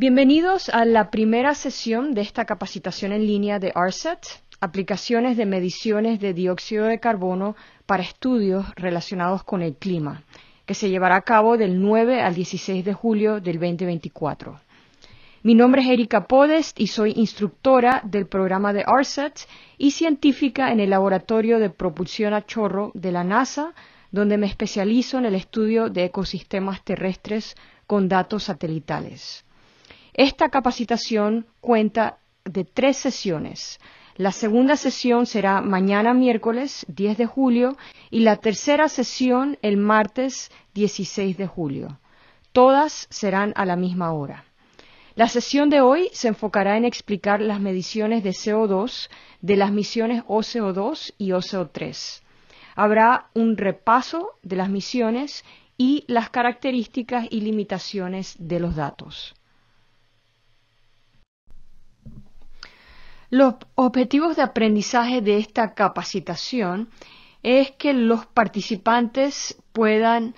Bienvenidos a la primera sesión de esta capacitación en línea de ARSET, aplicaciones de mediciones de dióxido de carbono para estudios relacionados con el clima, que se llevará a cabo del 9 al 16 de julio del 2024. Mi nombre es Erika Podest y soy instructora del programa de ARSET y científica en el Laboratorio de Propulsión a Chorro de la NASA, donde me especializo en el estudio de ecosistemas terrestres con datos satelitales. Esta capacitación cuenta de tres sesiones. La segunda sesión será mañana miércoles 10 de julio y la tercera sesión el martes 16 de julio. Todas serán a la misma hora. La sesión de hoy se enfocará en explicar las mediciones de CO2 de las misiones OCO2 y OCO3. Habrá un repaso de las misiones y las características y limitaciones de los datos. Los objetivos de aprendizaje de esta capacitación es que los participantes puedan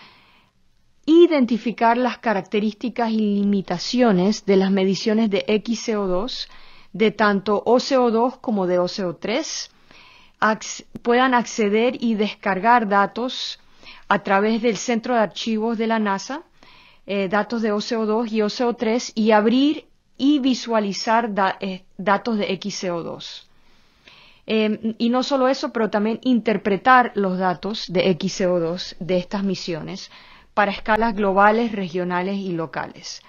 identificar las características y limitaciones de las mediciones de XCO2, de tanto OCO2 como de OCO3, puedan acceder y descargar datos a través del centro de archivos de la NASA, eh, datos de OCO2 y OCO3, y abrir y visualizar da, eh, datos de XCO2. Em, y no solo eso, pero también interpretar los datos de XCO2 de estas misiones para escalas globales, regionales y locales.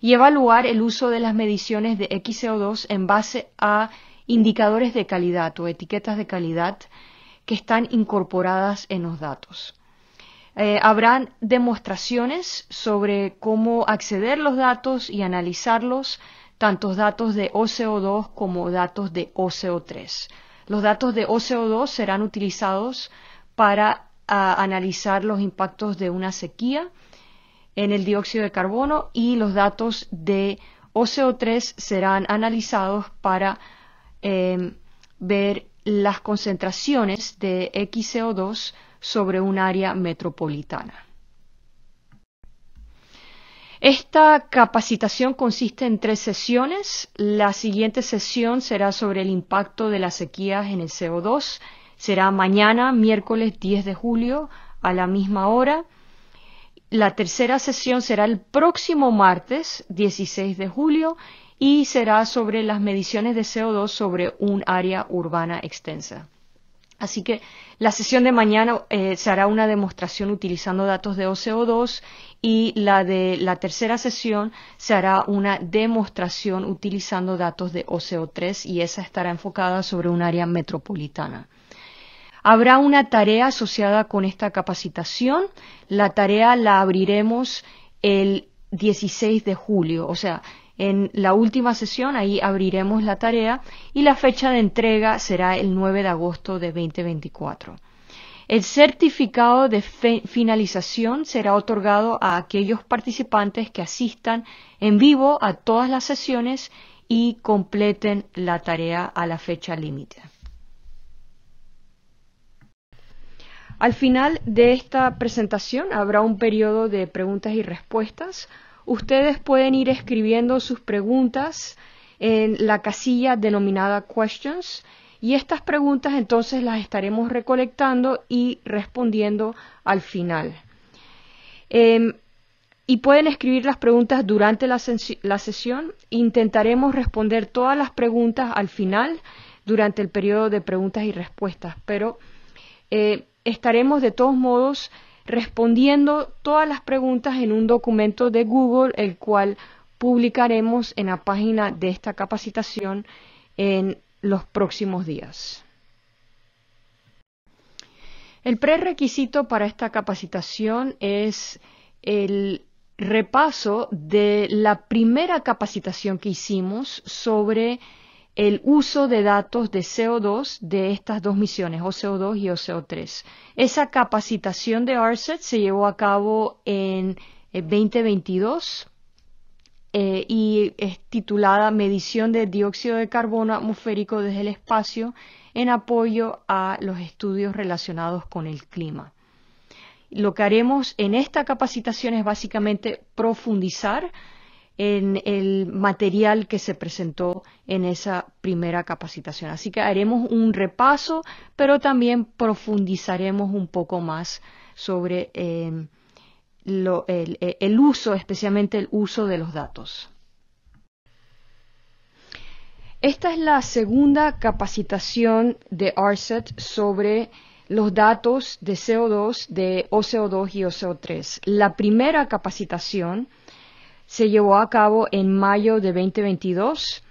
Y evaluar el uso de las mediciones de XCO2 en base a indicadores de calidad o etiquetas de calidad que están incorporadas en los datos. Eh, habrán demostraciones sobre cómo acceder a los datos y analizarlos tantos datos de OCO2 como datos de OCO3. Los datos de OCO2 serán utilizados para ah, analizar los impactos de una sequía en el dióxido de carbono y los datos de OCO3 serán analizados para em, ver las concentraciones de XCO2 sobre un área metropolitana. Esta capacitación consiste en tres sesiones. La siguiente sesión será sobre el impacto de las sequías en el CO2. Será mañana, miércoles 10 de julio, a la misma hora. La tercera sesión será el próximo martes 16 de julio y será sobre las mediciones de CO2 sobre un área urbana extensa. Así que la sesión de mañana eh, se hará una demostración utilizando datos de OCO2 y la de la tercera sesión se hará una demostración utilizando datos de OCO3 y esa estará enfocada sobre un área metropolitana. Habrá una tarea asociada con esta capacitación. La tarea la abriremos el 16 de julio, o sea, en la última sesión, ahí abriremos la tarea y la fecha de entrega será el 9 de agosto de 2024. El certificado de finalización será otorgado a aquellos participantes que asistan en vivo a todas las sesiones y completen la tarea a la fecha límite. Al final de esta presentación habrá un periodo de preguntas y respuestas. Ustedes pueden ir escribiendo sus preguntas en la casilla denominada questions y estas preguntas entonces las estaremos recolectando y respondiendo al final. Em, y pueden escribir las preguntas durante la, sesión. Intentaremos responder todas las preguntas al final durante el periodo de preguntas y respuestas, pero eh, estaremos de todos modos respondiendo todas las preguntas en un documento de Google, el cual publicaremos en la página de esta capacitación en los próximos días. El prerequisito para esta capacitación es el repaso de la primera capacitación que hicimos sobre el uso de datos de CO2 de estas dos misiones, OCO2 y OCO3. Esa capacitación de ARSET se llevó a cabo en 2022 eh, eh, y es titulada Medición de dióxido de carbono atmosférico desde el espacio en apoyo a los estudios relacionados con el clima. Lo que haremos en esta capacitación es básicamente profundizar en el material que se presentó en esa primera capacitación. Así que haremos un repaso, pero también profundizaremos un poco más sobre em, el, uso, especialmente el uso de los datos. Esta es la segunda capacitación de ARSET sobre los datos de CO2, de OCO2 y OCO3. La primera capacitación se llevó a cabo en mayo de 2022,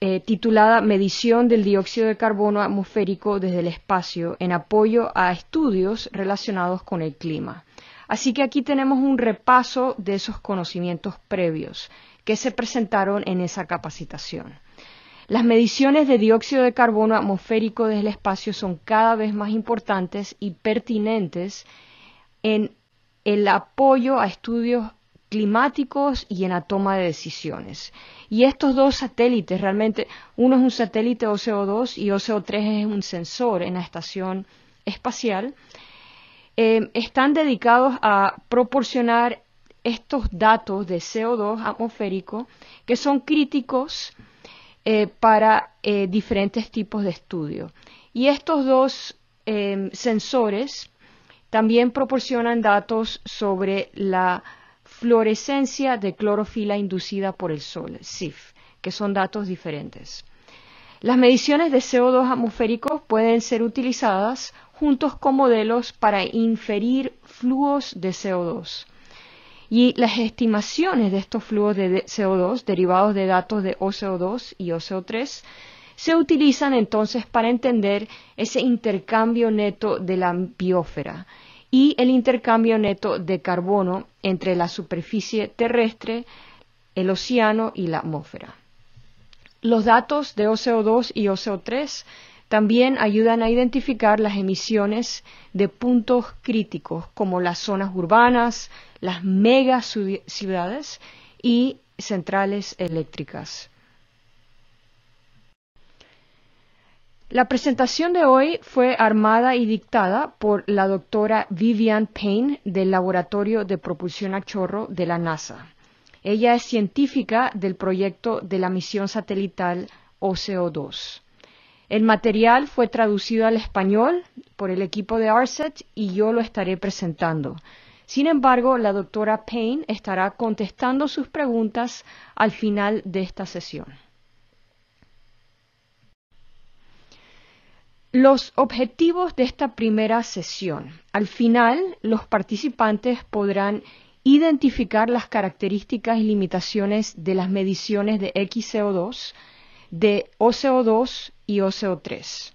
eh, titulada Medición del dióxido de carbono atmosférico desde el espacio en apoyo a estudios relacionados con el clima. Así que aquí tenemos un repaso de esos conocimientos previos que se presentaron en esa capacitación. Las mediciones de dióxido de carbono atmosférico desde el espacio son cada vez más importantes y pertinentes en el apoyo a estudios climáticos y en la toma de decisiones. Y estos dos satélites, realmente, uno es un satélite OCO2 y OCO3 es un sensor en la estación espacial, eh, están dedicados a proporcionar estos datos de CO2 atmosférico que son críticos eh, para eh, diferentes tipos de estudio. Y estos dos sensores también proporcionan datos sobre la fluorescencia de clorofila inducida por el sol, SIF, que son datos diferentes. Las mediciones de CO2 atmosférico pueden ser utilizadas juntos con modelos para inferir flujos de CO2. Y las estimaciones de estos flujos de CO2 derivados de datos de OCO2 y OCO3 se utilizan entonces para entender ese intercambio neto de la biosfera y el intercambio neto de carbono entre la superficie terrestre, el océano y la atmósfera. Los datos de OCO2 y OCO3 también ayudan a identificar las emisiones de puntos críticos como las zonas urbanas, las megaciudades y centrales eléctricas. La presentación de hoy fue armada y dictada por la doctora Vivian Payne del Laboratorio de Propulsión a Chorro de la NASA. Ella es científica del proyecto de la misión satelital OCO2. El material fue traducido al español por el equipo de ARSET y yo lo estaré presentando. Sin embargo, la doctora Payne estará contestando sus preguntas al final de esta sesión. Los objetivos de esta primera sesión. Al final, los participantes podrán identificar las características y limitaciones de las mediciones de XCO2, de OCO2 y OCO3.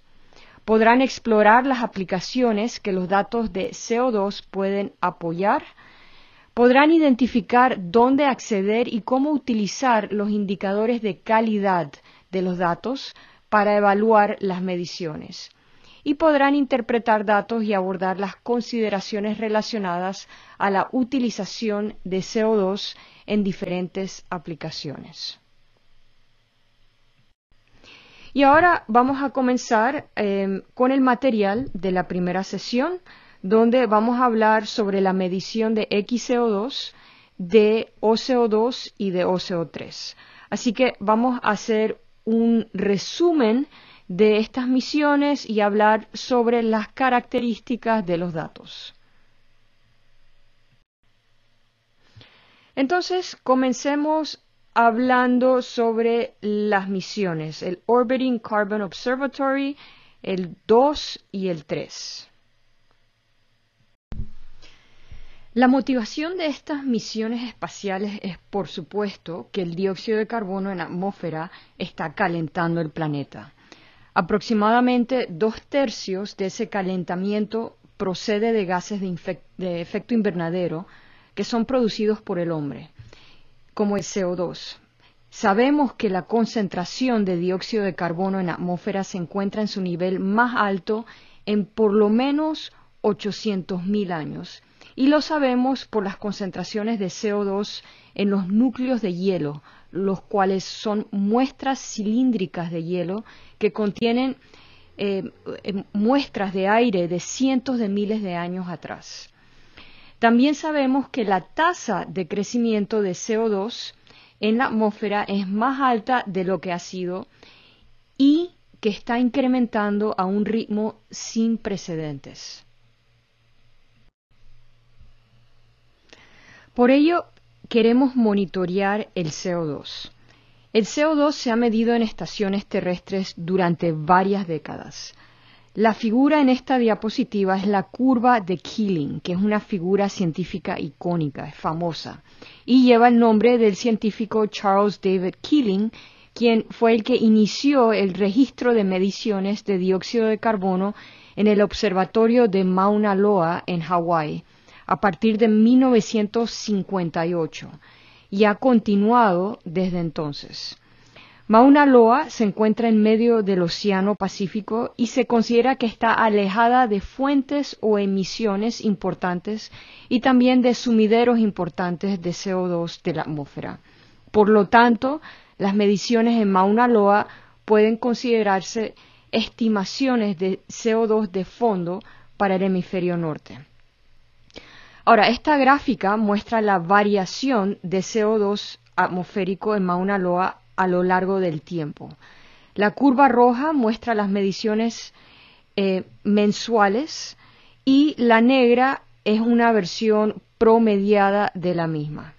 Podrán explorar las aplicaciones que los datos de CO2 pueden apoyar. Podrán identificar dónde acceder y cómo utilizar los indicadores de calidad de los datos para evaluar las mediciones y podrán interpretar datos y abordar las consideraciones relacionadas a la utilización de CO2 en diferentes aplicaciones. Y ahora vamos a comenzar em, con el material de la primera sesión, donde vamos a hablar sobre la medición de XCO2, de OCO2 y de OCO3. Así que vamos a hacer un resumen de estas misiones y hablar sobre las características de los datos. Entonces, comencemos hablando sobre las misiones, el Orbiting Carbon Observatory, el 2 y el 3. La motivación de estas misiones espaciales es, por supuesto, que el dióxido de carbono en la atmósfera está calentando el planeta. Aproximadamente dos tercios de ese calentamiento procede de gases de, efecto invernadero que son producidos por el hombre, como el CO2. Sabemos que la concentración de dióxido de carbono en la atmósfera se encuentra en su nivel más alto en por lo menos 800.000 años y lo sabemos por las concentraciones de CO2 en los núcleos de hielo, los cuales son muestras cilíndricas de hielo que contienen eh, eh, muestras de aire de cientos de miles de años atrás. También sabemos que la tasa de crecimiento de CO2 en la atmósfera es más alta de lo que ha sido y que está incrementando a un ritmo sin precedentes. Por ello, queremos monitorear el CO2. El CO2 se ha medido en estaciones terrestres durante varias décadas. La figura en esta diapositiva es la curva de Keeling, que es una figura científica icónica, famosa, y lleva el nombre del científico Charles David Keeling, quien fue el que inició el registro de mediciones de dióxido de carbono en el observatorio de Mauna Loa en Hawái a partir de 1958 y ha continuado desde entonces. Mauna Loa se encuentra en medio del Océano Pacífico y se considera que está alejada de fuentes o emisiones importantes y también de sumideros importantes de CO2 de la atmósfera. Por lo tanto, las mediciones en Mauna Loa pueden considerarse estimaciones de CO2 de fondo para el hemisferio norte. Ahora, esta gráfica muestra la variación de CO2 atmosférico en Mauna Loa a lo largo del tiempo. La curva roja muestra las mediciones eh, mensuales y la negra es una versión promediada de la misma.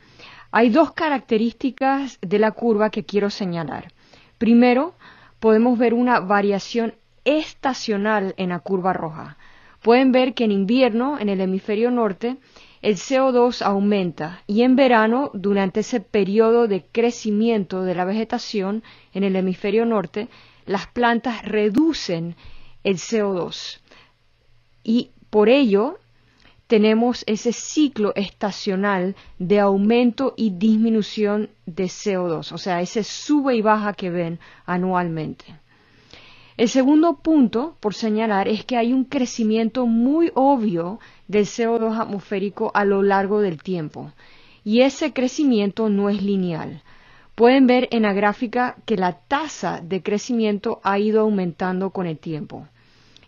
Hay dos características de la curva que quiero señalar. Primero, podemos ver una variación estacional en la curva roja pueden ver que en invierno, en el hemisferio norte, el CO2 aumenta y en verano, durante ese periodo de crecimiento de la vegetación en el hemisferio norte, las plantas reducen el CO2. Y por ello tenemos ese ciclo estacional de aumento y disminución de CO2, o sea, ese sube y baja que ven anualmente. El segundo punto por señalar es que hay un crecimiento muy obvio del CO2 atmosférico a lo largo del tiempo y ese crecimiento no es lineal. Pueden ver en la gráfica que la tasa de crecimiento ha ido aumentando con el tiempo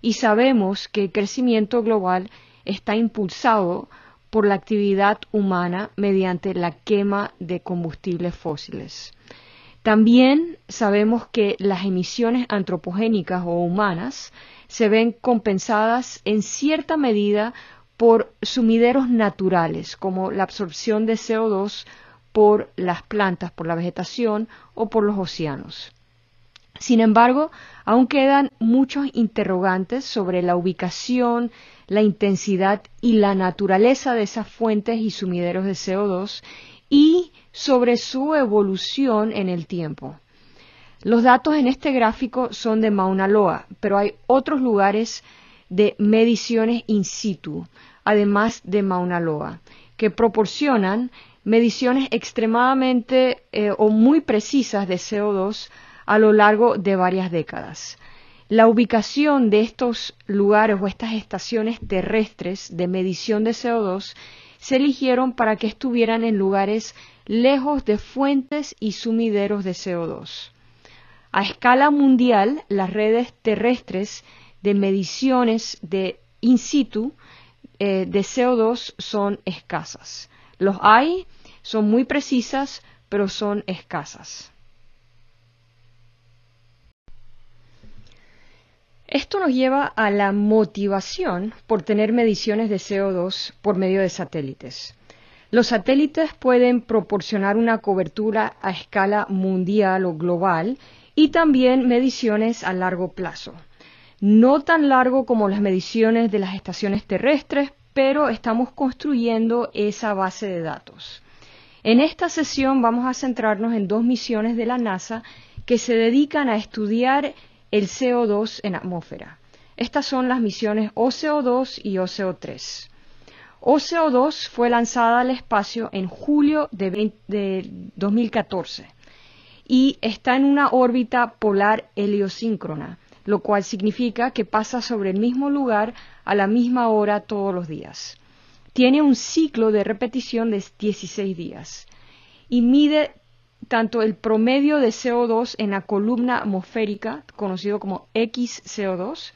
y sabemos que el crecimiento global está impulsado por la actividad humana mediante la quema de combustibles fósiles. También sabemos que las emisiones antropogénicas o humanas se ven compensadas en cierta medida por sumideros naturales, como la absorción de CO2 por las plantas, por la vegetación o por los océanos. Sin embargo, aún quedan muchos interrogantes sobre la ubicación, la intensidad y la naturaleza de esas fuentes y sumideros de CO2 y sobre su evolución en el tiempo. Los datos en este gráfico son de Mauna Loa, pero hay otros lugares de mediciones in situ, además de Mauna Loa, que proporcionan mediciones extremadamente eh, o muy precisas de CO2 a lo largo de varias décadas. La ubicación de estos lugares o estas estaciones terrestres de medición de CO2 se eligieron para que estuvieran en lugares lejos de fuentes y sumideros de CO2. A escala mundial, las redes terrestres de mediciones de in situ eh, de CO2 son escasas. Los hay, son muy precisas, pero son escasas. Esto nos lleva a la motivación por tener mediciones de CO2 por medio de satélites. Los satélites pueden proporcionar una cobertura a escala mundial o global y también mediciones a largo plazo. No tan largo como las mediciones de las estaciones terrestres, pero estamos construyendo esa base de datos. En esta sesión vamos a centrarnos en dos misiones de la NASA que se dedican a estudiar el CO2 en atmósfera. Estas son las misiones OCO2 y OCO3. OCO2 fue lanzada al espacio en julio de, 2014 y está en una órbita polar heliosíncrona, lo cual significa que pasa sobre el mismo lugar a la misma hora todos los días. Tiene un ciclo de repetición de 16 días y mide tanto el promedio de CO2 en la columna atmosférica, conocido como XCO2,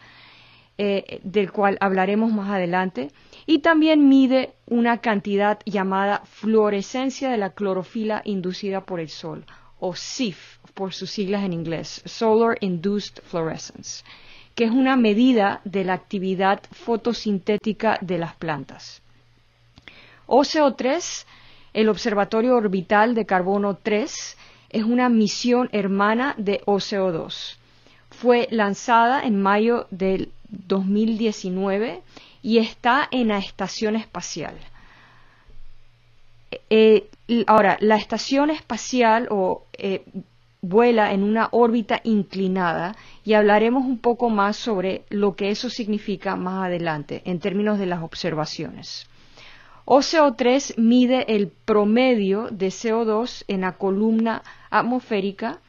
eh, del cual hablaremos más adelante, y también mide una cantidad llamada fluorescencia de la clorofila inducida por el sol, o SIF, por sus siglas en inglés, Solar Induced Fluorescence, que es una medida de la actividad fotosintética de las plantas. OCO3 el Observatorio Orbital de Carbono 3 es una misión hermana de OCO2. Fue lanzada en mayo del 2019 y está en la estación espacial. Eh, eh, ahora, la estación espacial o, eh, vuela en una órbita inclinada y hablaremos un poco más sobre lo que eso significa más adelante en términos de las observaciones. OCO3 mide el promedio de CO2 en la columna atmosférica,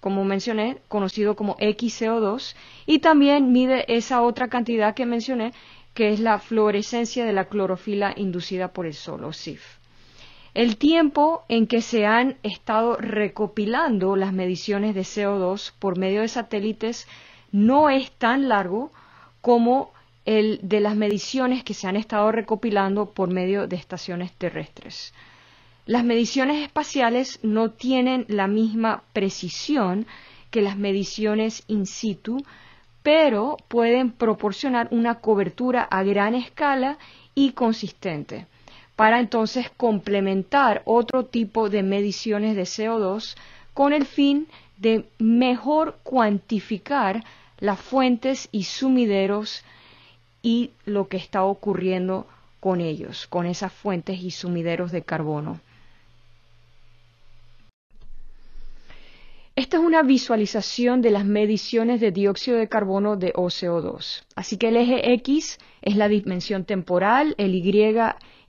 como mencioné, conocido como XCO2, y también mide esa otra cantidad que mencioné, que es la fluorescencia de la clorofila inducida por el sol, o SIF. El tiempo en que se han estado recopilando las mediciones de CO2 por medio de satélites no es tan largo como el de las mediciones que se han estado recopilando por medio de estaciones terrestres. Las mediciones espaciales no tienen la misma precisión que las mediciones in situ, pero pueden proporcionar una cobertura a gran escala y consistente, para entonces complementar otro tipo de mediciones de CO2 con el fin de mejor cuantificar las fuentes y sumideros y lo que está ocurriendo con ellos, con esas fuentes y sumideros de carbono. Esta es una visualización de las mediciones de dióxido de carbono de OCO2. Así que el eje X es la dimensión temporal, el Y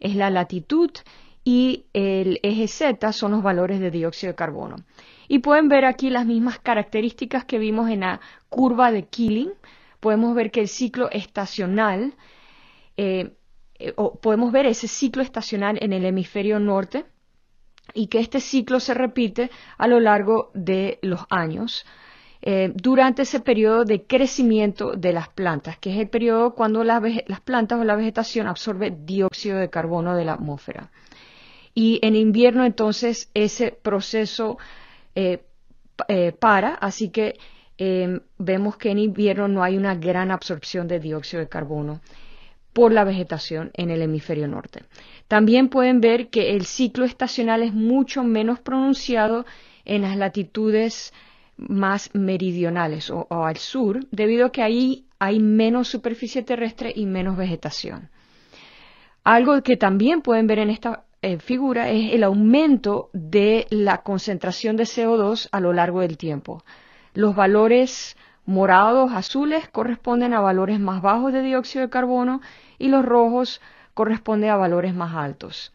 es la latitud y el eje Z son los valores de dióxido de carbono. Y pueden ver aquí las mismas características que vimos en la curva de Keeling, podemos ver que el ciclo estacional, eh, eh, o podemos ver ese ciclo estacional en el hemisferio norte y que este ciclo se repite a lo largo de los años. Eh, durante ese periodo de crecimiento de las plantas, que es el periodo cuando las, plantas o la vegetación absorbe dióxido de carbono de la atmósfera. Y en invierno entonces ese proceso para, así que Em, vemos que en invierno no hay una gran absorción de dióxido de carbono por la vegetación en el hemisferio norte. También pueden ver que el ciclo estacional es mucho menos pronunciado en las latitudes más meridionales o, al sur, debido a que ahí hay menos superficie terrestre y menos vegetación. Algo que también pueden ver en esta eh, figura es el aumento de la concentración de CO2 a lo largo del tiempo. Los valores morados, azules, corresponden a valores más bajos de dióxido de carbono y los rojos corresponden a valores más altos.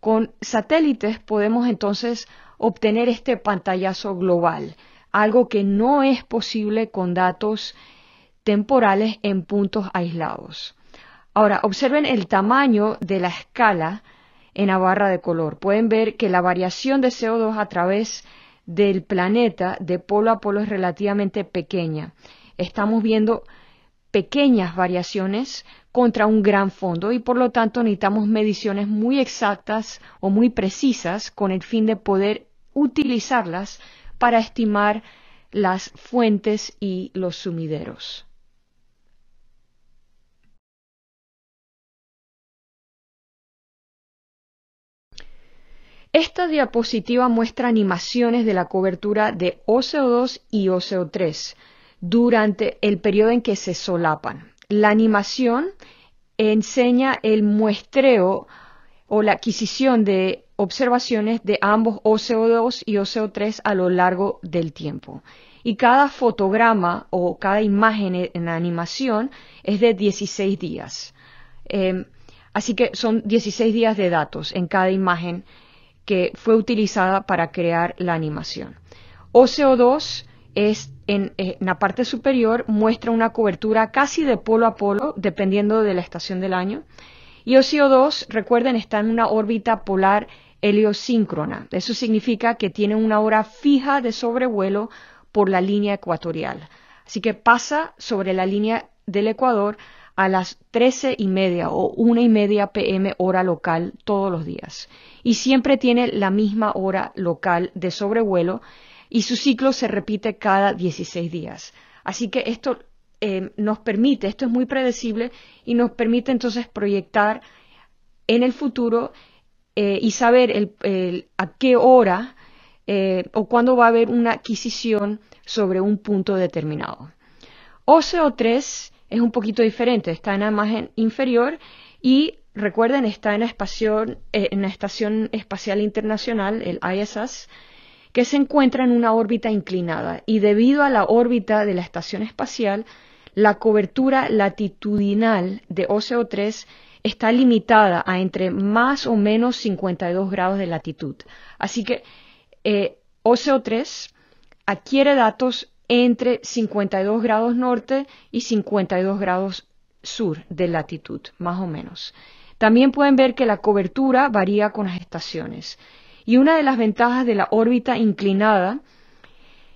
Con satélites podemos entonces obtener este pantallazo global, algo que no es posible con datos temporales en puntos aislados. Ahora, observen el tamaño de la escala en la barra de color. Pueden ver que la variación de CO2 a través del planeta de polo a polo es relativamente pequeña. Estamos viendo pequeñas variaciones contra un gran fondo y por lo tanto necesitamos mediciones muy exactas o muy precisas con el fin de poder utilizarlas para estimar las fuentes y los sumideros. Esta diapositiva muestra animaciones de la cobertura de OCO2 y OCO3 durante el periodo en que se solapan. La animación enseña el muestreo o la adquisición de observaciones de ambos OCO2 y OCO3 a lo largo del tiempo. Y cada fotograma o cada imagen en la animación es de 16 días. Em, así que son 16 días de datos en cada imagen que fue utilizada para crear la animación. OCO2 es eh, en, la parte superior muestra una cobertura casi de polo a polo, dependiendo de la estación del año. Y OCO2, recuerden, está en una órbita polar heliosíncrona. Eso significa que tiene una hora fija de sobrevuelo por la línea ecuatorial. Así que pasa sobre la línea del Ecuador a las 13 y media o una y media pm hora local todos los días y siempre tiene la misma hora local de sobrevuelo y su ciclo se repite cada 16 días. Así que esto eh, nos permite, esto es muy predecible y nos permite entonces proyectar en el futuro eh, y saber a qué hora eh, o cuándo va a haber una adquisición sobre un punto determinado. OCO3 es un poquito diferente, está en la imagen inferior y recuerden, está en la, eh, en la Estación Espacial Internacional, el ISS, que se encuentra en una órbita inclinada y debido a la órbita de la Estación Espacial, la cobertura latitudinal de OCO3 está limitada a entre más o menos 52 grados de latitud. Así que eh, OCO3 adquiere datos entre 52 grados norte y 52 grados sur de latitud, más o menos. También pueden ver que la cobertura varía con las estaciones. Y una de las ventajas de la órbita inclinada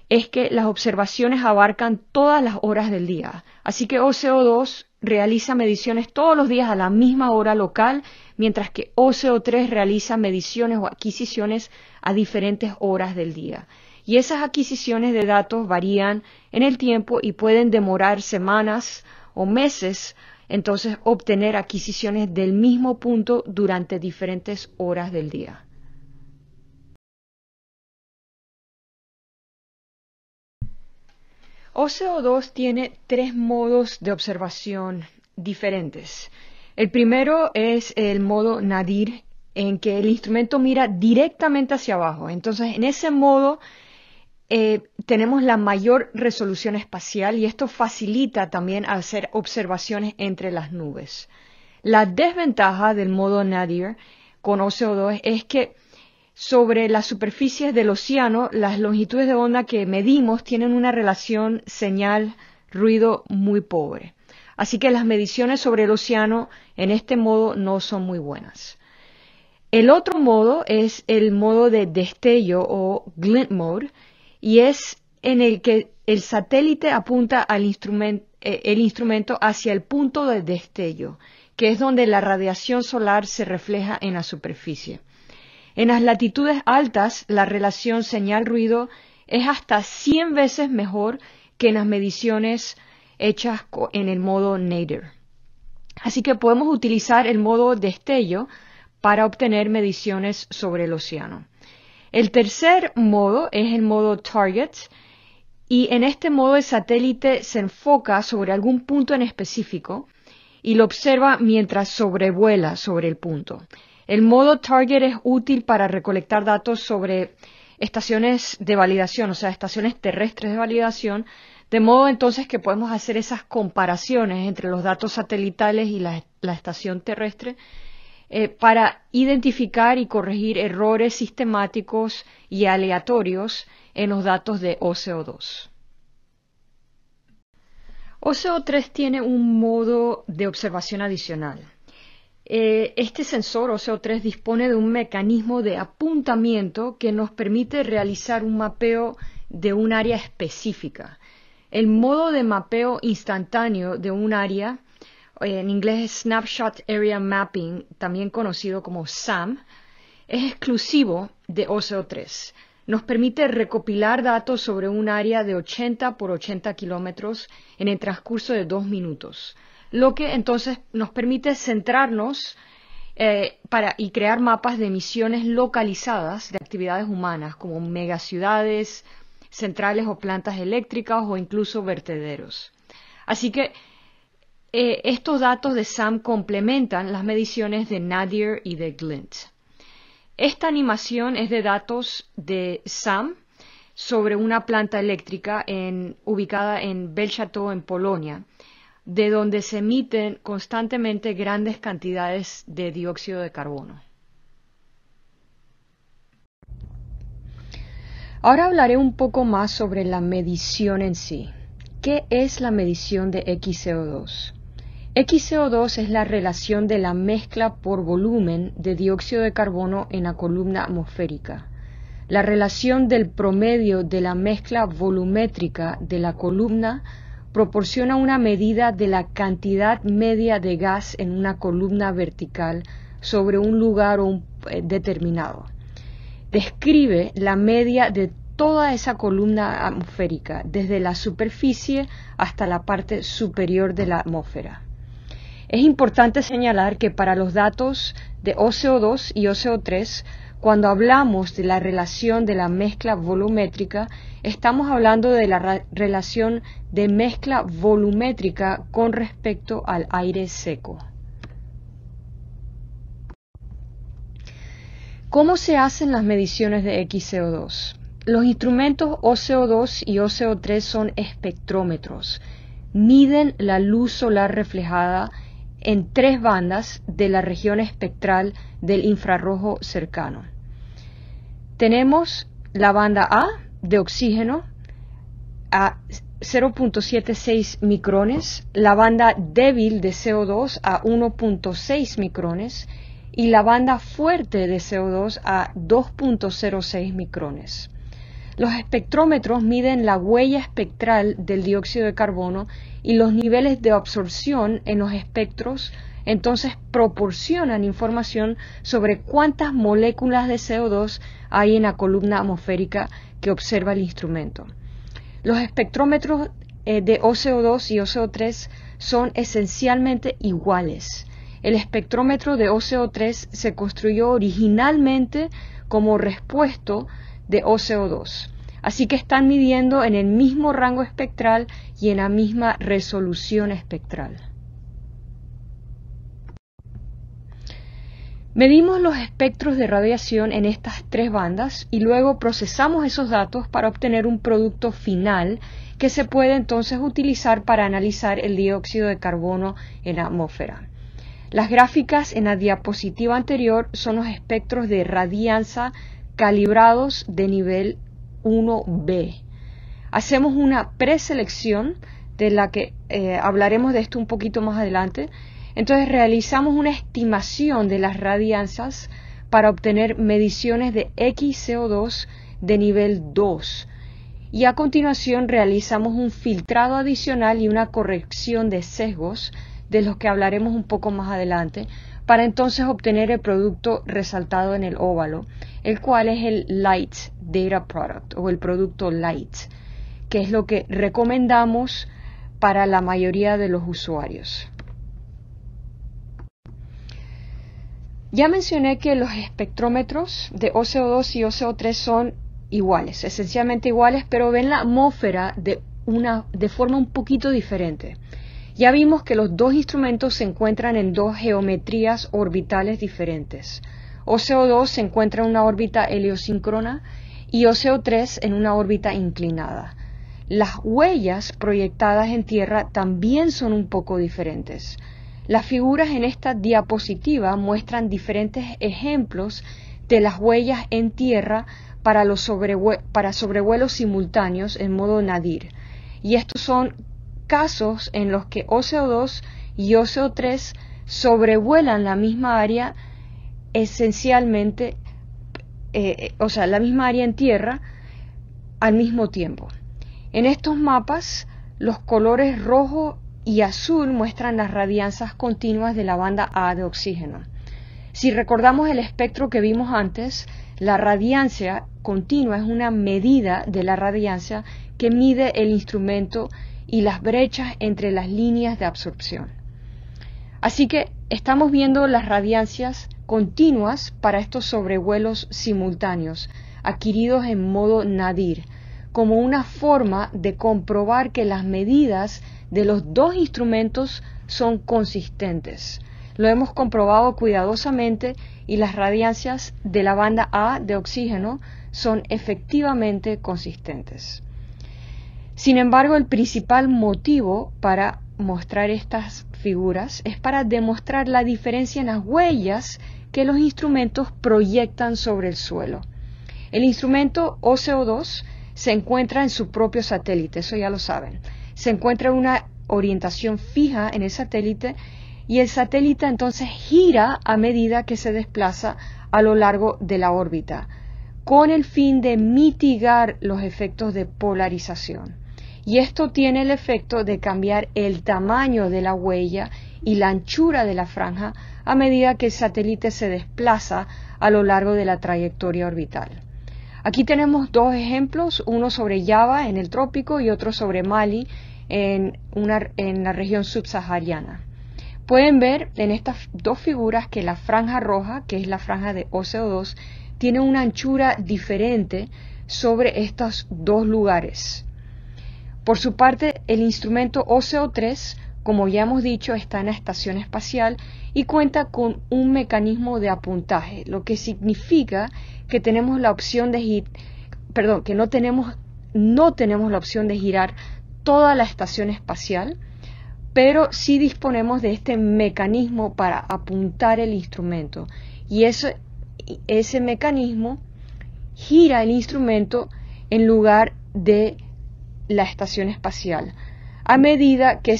es que las observaciones abarcan todas las horas del día. Así que OCO2 realiza mediciones todos los días a la misma hora local, mientras que OCO3 realiza mediciones o adquisiciones a diferentes horas del día y esas adquisiciones de datos varían en el tiempo y pueden demorar semanas o meses, entonces obtener adquisiciones del mismo punto durante diferentes horas del día. OCO2 tiene tres modos de observación diferentes. El primero es el modo nadir, en que el instrumento mira directamente hacia abajo. Entonces, en ese modo, eh, tenemos la mayor resolución espacial y esto facilita también hacer observaciones entre las nubes. La desventaja del modo Nadir con OCO2 es que sobre las superficies del océano, las longitudes de onda que medimos tienen una relación señal-ruido muy pobre. Así que las mediciones sobre el océano en este modo no son muy buenas. El otro modo es el modo de destello o glint mode, y es en el que el satélite apunta eh, el instrumento hacia el punto de destello, que es donde la radiación solar se refleja en la superficie. En las latitudes altas, la relación señal-ruido es hasta 100 veces mejor que en las mediciones hechas en el modo Nader. Así que podemos utilizar el modo destello para obtener mediciones sobre el océano. El tercer modo es el modo target y en este modo el satélite se enfoca sobre algún punto en específico y lo observa mientras sobrevuela sobre el punto. El modo target es útil para recolectar datos sobre estaciones de validación, o sea, estaciones terrestres de validación, de modo entonces que podemos hacer esas comparaciones entre los datos satelitales y la, estación terrestre eh, para identificar y corregir errores sistemáticos y aleatorios en los datos de OCO2. OCO3 tiene un modo de observación adicional. Eh, este sensor OCO3 dispone de un mecanismo de apuntamiento que nos permite realizar un mapeo de un área específica. El modo de mapeo instantáneo de un área en inglés Snapshot Area Mapping, también conocido como SAM, es exclusivo de OCO3. Nos permite recopilar datos sobre un área de 80 por 80 kilómetros en el transcurso de dos minutos, lo que entonces nos permite centrarnos eh, para, y crear mapas de emisiones localizadas de actividades humanas, como megaciudades, centrales o plantas eléctricas o incluso vertederos. Así que eh, estos datos de SAM complementan las mediciones de Nadir y de Glint. Esta animación es de datos de SAM sobre una planta eléctrica ubicada en Belchatow, en Polonia, de donde se emiten constantemente grandes cantidades de dióxido de carbono. Ahora hablaré un poco más sobre la medición en sí. ¿Qué es la medición de XCO2? XCO2 es la relación de la mezcla por volumen de dióxido de carbono en la columna atmosférica. La relación del promedio de la mezcla volumétrica de la columna proporciona una medida de la cantidad media de gas en una columna vertical sobre un lugar eh, determinado. Describe la media de toda esa columna atmosférica, desde la superficie hasta la parte superior de la atmósfera. Es importante señalar que para los datos de OCO2 y OCO3, cuando hablamos de la relación de la mezcla volumétrica, estamos hablando de la relación de mezcla volumétrica con respecto al aire seco. ¿Cómo se hacen las mediciones de XCO2? Los instrumentos OCO2 y OCO3 son espectrómetros. Miden la luz solar reflejada en tres bandas de la región espectral del infrarrojo cercano. Tenemos la banda A de oxígeno a 0.76 micrones, la banda débil de CO2 a 1.6 micrones y la banda fuerte de CO2 a 2.06 micrones. Los espectrómetros miden la huella espectral del dióxido de carbono y los niveles de absorción en los espectros entonces proporcionan información sobre cuántas moléculas de CO2 hay en la columna atmosférica que observa el instrumento. Los espectrómetros eh, de OCO2 y OCO3 son esencialmente iguales. El espectrómetro de OCO3 se construyó originalmente como respuesta de OCO2. Así que están midiendo en el mismo rango espectral y en la misma resolución espectral. Medimos los espectros de radiación en estas tres bandas y luego procesamos esos datos para obtener un producto final que se puede entonces utilizar para analizar el dióxido de carbono en la atmósfera. Las gráficas en la diapositiva anterior son los espectros de radianza calibrados de nivel 1B. Hacemos una preselección de la que eh, hablaremos de esto un poquito más adelante. Entonces realizamos una estimación de las radianzas para obtener mediciones de XCO2 de nivel 2. Y a continuación realizamos un filtrado adicional y una corrección de sesgos de los que hablaremos un poco más adelante para entonces obtener el producto resaltado en el óvalo, el cual es el Light Data Product o el producto Light, que es lo que recomendamos para la mayoría de los usuarios. Ya mencioné que los espectrómetros de OCO2 y OCO3 son iguales, esencialmente iguales, pero ven la atmósfera de, una, de forma un poquito diferente. Ya vimos que los dos instrumentos se encuentran en dos geometrías orbitales diferentes. OCO2 se encuentra en una órbita heliosíncrona y OCO3 en una órbita inclinada. Las huellas proyectadas en Tierra también son un poco diferentes. Las figuras en esta diapositiva muestran diferentes ejemplos de las huellas en Tierra para, los sobrevuelos simultáneos en modo nadir. Y estos son casos en los que OCO2 y OCO3 sobrevuelan la misma área esencialmente, eh, o sea, la misma área en tierra al mismo tiempo. En estos mapas, los colores rojo y azul muestran las radianzas continuas de la banda A de oxígeno. Si recordamos el espectro que vimos antes, la radiancia continua es una medida de la radiancia que mide el instrumento y las brechas entre las líneas de absorción. Así que estamos viendo las radiancias continuas para estos sobrevuelos simultáneos, adquiridos en modo nadir, como una forma de comprobar que las medidas de los dos instrumentos son consistentes. Lo hemos comprobado cuidadosamente y las radiancias de la banda A de oxígeno son efectivamente consistentes. Sin embargo, el principal motivo para mostrar estas figuras es para demostrar la diferencia en las huellas que los instrumentos proyectan sobre el suelo. El instrumento OCO2 se encuentra en su propio satélite, eso ya lo saben. Se encuentra una orientación fija en el satélite y el satélite entonces gira a medida que se desplaza a lo largo de la órbita, con el fin de mitigar los efectos de polarización y esto tiene el efecto de cambiar el tamaño de la huella y la anchura de la franja a medida que el satélite se desplaza a lo largo de la trayectoria orbital. Aquí tenemos dos ejemplos, uno sobre Java en el trópico y otro sobre Mali en, la región subsahariana. Pueden ver en estas dos figuras que la franja roja, que es la franja de OCO2, tiene una anchura diferente sobre estos dos lugares. Por su parte, el instrumento OCO3, como ya hemos dicho, está en la estación espacial y cuenta con un mecanismo de apuntaje, lo que significa que tenemos la opción de perdón, que no tenemos no tenemos la opción de girar toda la estación espacial, pero sí disponemos de este mecanismo para apuntar el instrumento y ese, ese mecanismo gira el instrumento en lugar de la estación espacial, a medida que,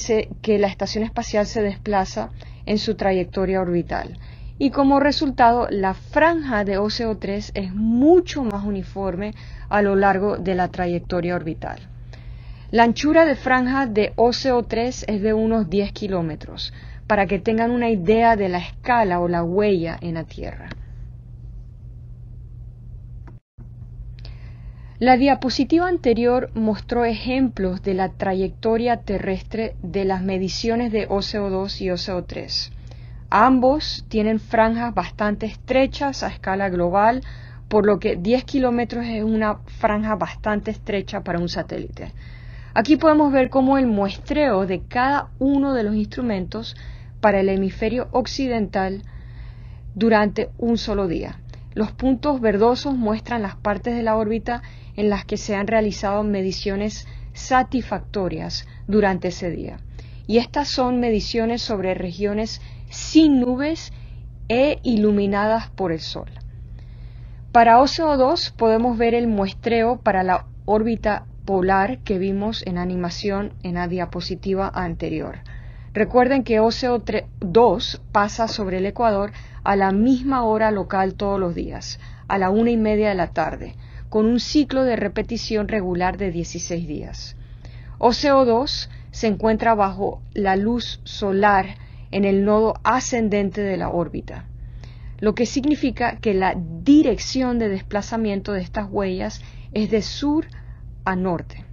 la estación espacial se desplaza en su trayectoria orbital. Y como resultado, la franja de OCO3 es mucho más uniforme a lo largo de la trayectoria orbital. La anchura de franja de OCO3 es de unos 10 kilómetros, para que tengan una idea de la escala o la huella en la Tierra. La diapositiva anterior mostró ejemplos de la trayectoria terrestre de las mediciones de OCO2 y OCO3. Ambos tienen franjas bastante estrechas a escala global, por lo que 10 kilómetros es una franja bastante estrecha para un satélite. Aquí podemos ver cómo el muestreo de cada uno de los instrumentos para el hemisferio occidental durante un solo día. Los puntos verdosos muestran las partes de la órbita en las que se han realizado mediciones satisfactorias durante ese día. Y estas son mediciones sobre regiones sin nubes e iluminadas por el Sol. Para OCO2 podemos ver el muestreo para la órbita polar que vimos en animación en la diapositiva anterior. Recuerden que OCO2 pasa sobre el Ecuador a la misma hora local todos los días, a la una y media de la tarde con un ciclo de repetición regular de 16 días. OCO2 se encuentra bajo la luz solar en el nodo ascendente de la órbita, lo que significa que la dirección de desplazamiento de estas huellas es de sur a norte.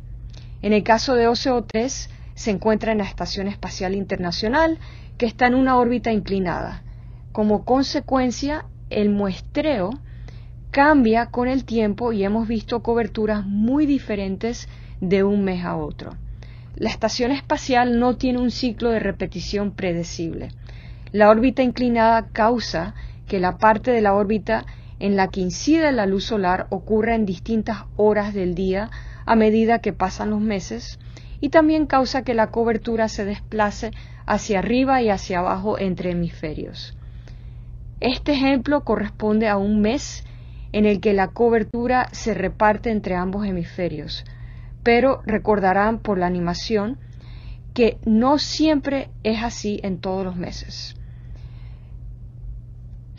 En el caso de OCO3, se encuentra en la Estación Espacial Internacional, que está en una órbita inclinada. Como consecuencia, el muestreo cambia con el tiempo y hemos visto coberturas muy diferentes de un mes a otro. La estación espacial no tiene un ciclo de repetición predecible. La órbita inclinada causa que la parte de la órbita en la que incide la luz solar ocurra en distintas horas del día a medida que pasan los meses y también causa que la cobertura se desplace hacia arriba y hacia abajo entre hemisferios. Este ejemplo corresponde a un mes en el que la cobertura se reparte entre ambos hemisferios. Pero recordarán por la animación que no siempre es así en todos los meses.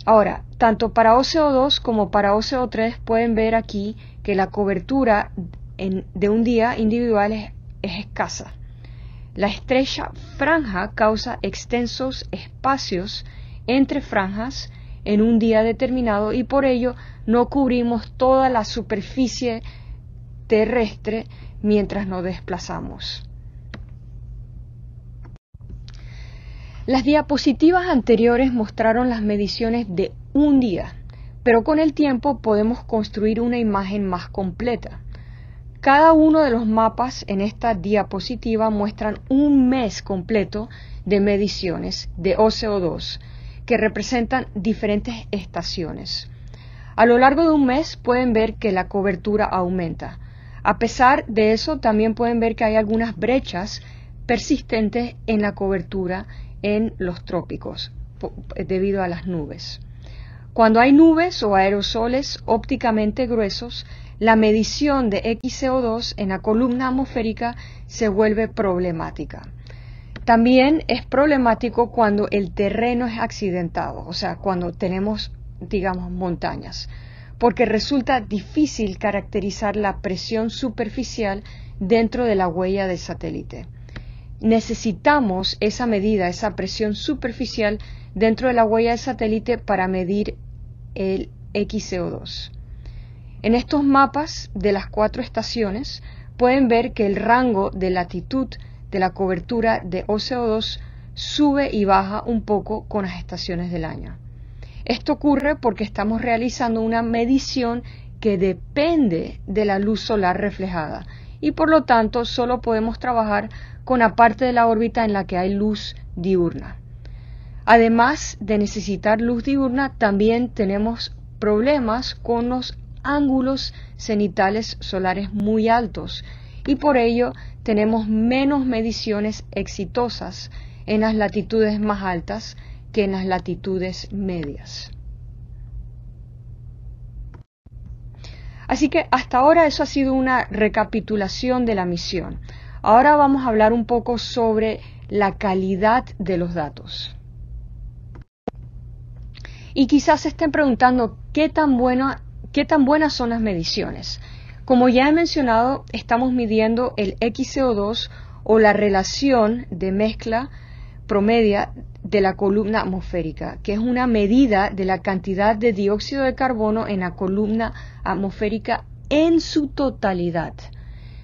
Ahora, tanto para OCO2 como para OCO3 pueden ver aquí que la cobertura de un día individual es, es escasa. La estrecha franja causa extensos espacios entre franjas en un día determinado y por ello no cubrimos toda la superficie terrestre mientras nos desplazamos. Las diapositivas anteriores mostraron las mediciones de un día, pero con el tiempo podemos construir una imagen más completa. Cada uno de los mapas en esta diapositiva muestran un mes completo de mediciones de OCO2, que representan diferentes estaciones. A lo largo de un mes pueden ver que la cobertura aumenta. A pesar de eso, también pueden ver que hay algunas brechas persistentes en la cobertura en los trópicos eh, debido a las nubes. Cuando hay nubes o aerosoles ópticamente gruesos, la medición de XCO2 en la columna atmosférica se vuelve problemática. También es problemático cuando el terreno es accidentado, o sea, cuando tenemos, digamos, montañas, porque resulta difícil caracterizar la presión superficial dentro de la huella del satélite. Necesitamos esa medida, esa presión superficial dentro de la huella del satélite para medir el XCO2. En estos mapas de las cuatro estaciones pueden ver que el rango de latitud de la cobertura de OCO2 sube y baja un poco con las estaciones del año. Esto ocurre porque estamos realizando una medición que depende de la luz solar reflejada y por lo tanto solo podemos trabajar con la parte de la órbita en la que hay luz diurna. Además de necesitar luz diurna, también tenemos problemas con los ángulos cenitales solares muy altos, y por ello tenemos menos mediciones exitosas en las latitudes más altas que en las latitudes medias. Así que hasta ahora eso ha sido una recapitulación de la misión. Ahora vamos a hablar un poco sobre la calidad de los datos. Y quizás se estén preguntando qué tan, qué tan buenas son las mediciones. Como ya he mencionado, estamos midiendo el XCO2 o la relación de mezcla promedia de la columna atmosférica, que es una medida de la cantidad de dióxido de carbono en la columna atmosférica en su totalidad.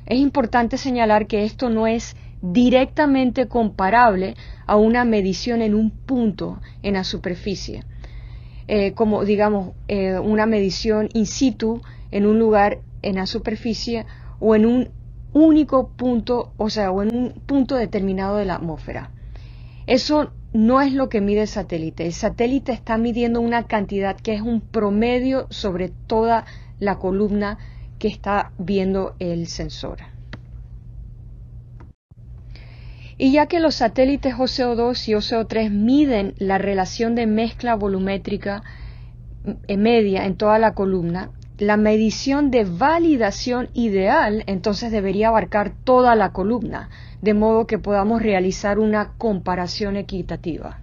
Es importante señalar que esto no es directamente comparable a una medición en un punto en la superficie, eh, como digamos eh, una medición in situ en un lugar en la superficie o en un único punto, o sea, o en un punto determinado de la atmósfera. Eso no es lo que mide el satélite. El satélite está midiendo una cantidad que es un promedio sobre toda la columna que está viendo el sensor. Y ya que los satélites OCO2 y OCO3 miden la relación de mezcla volumétrica eh, media en toda la columna, la medición de validación ideal entonces debería abarcar toda la columna, de modo que podamos realizar una comparación equitativa.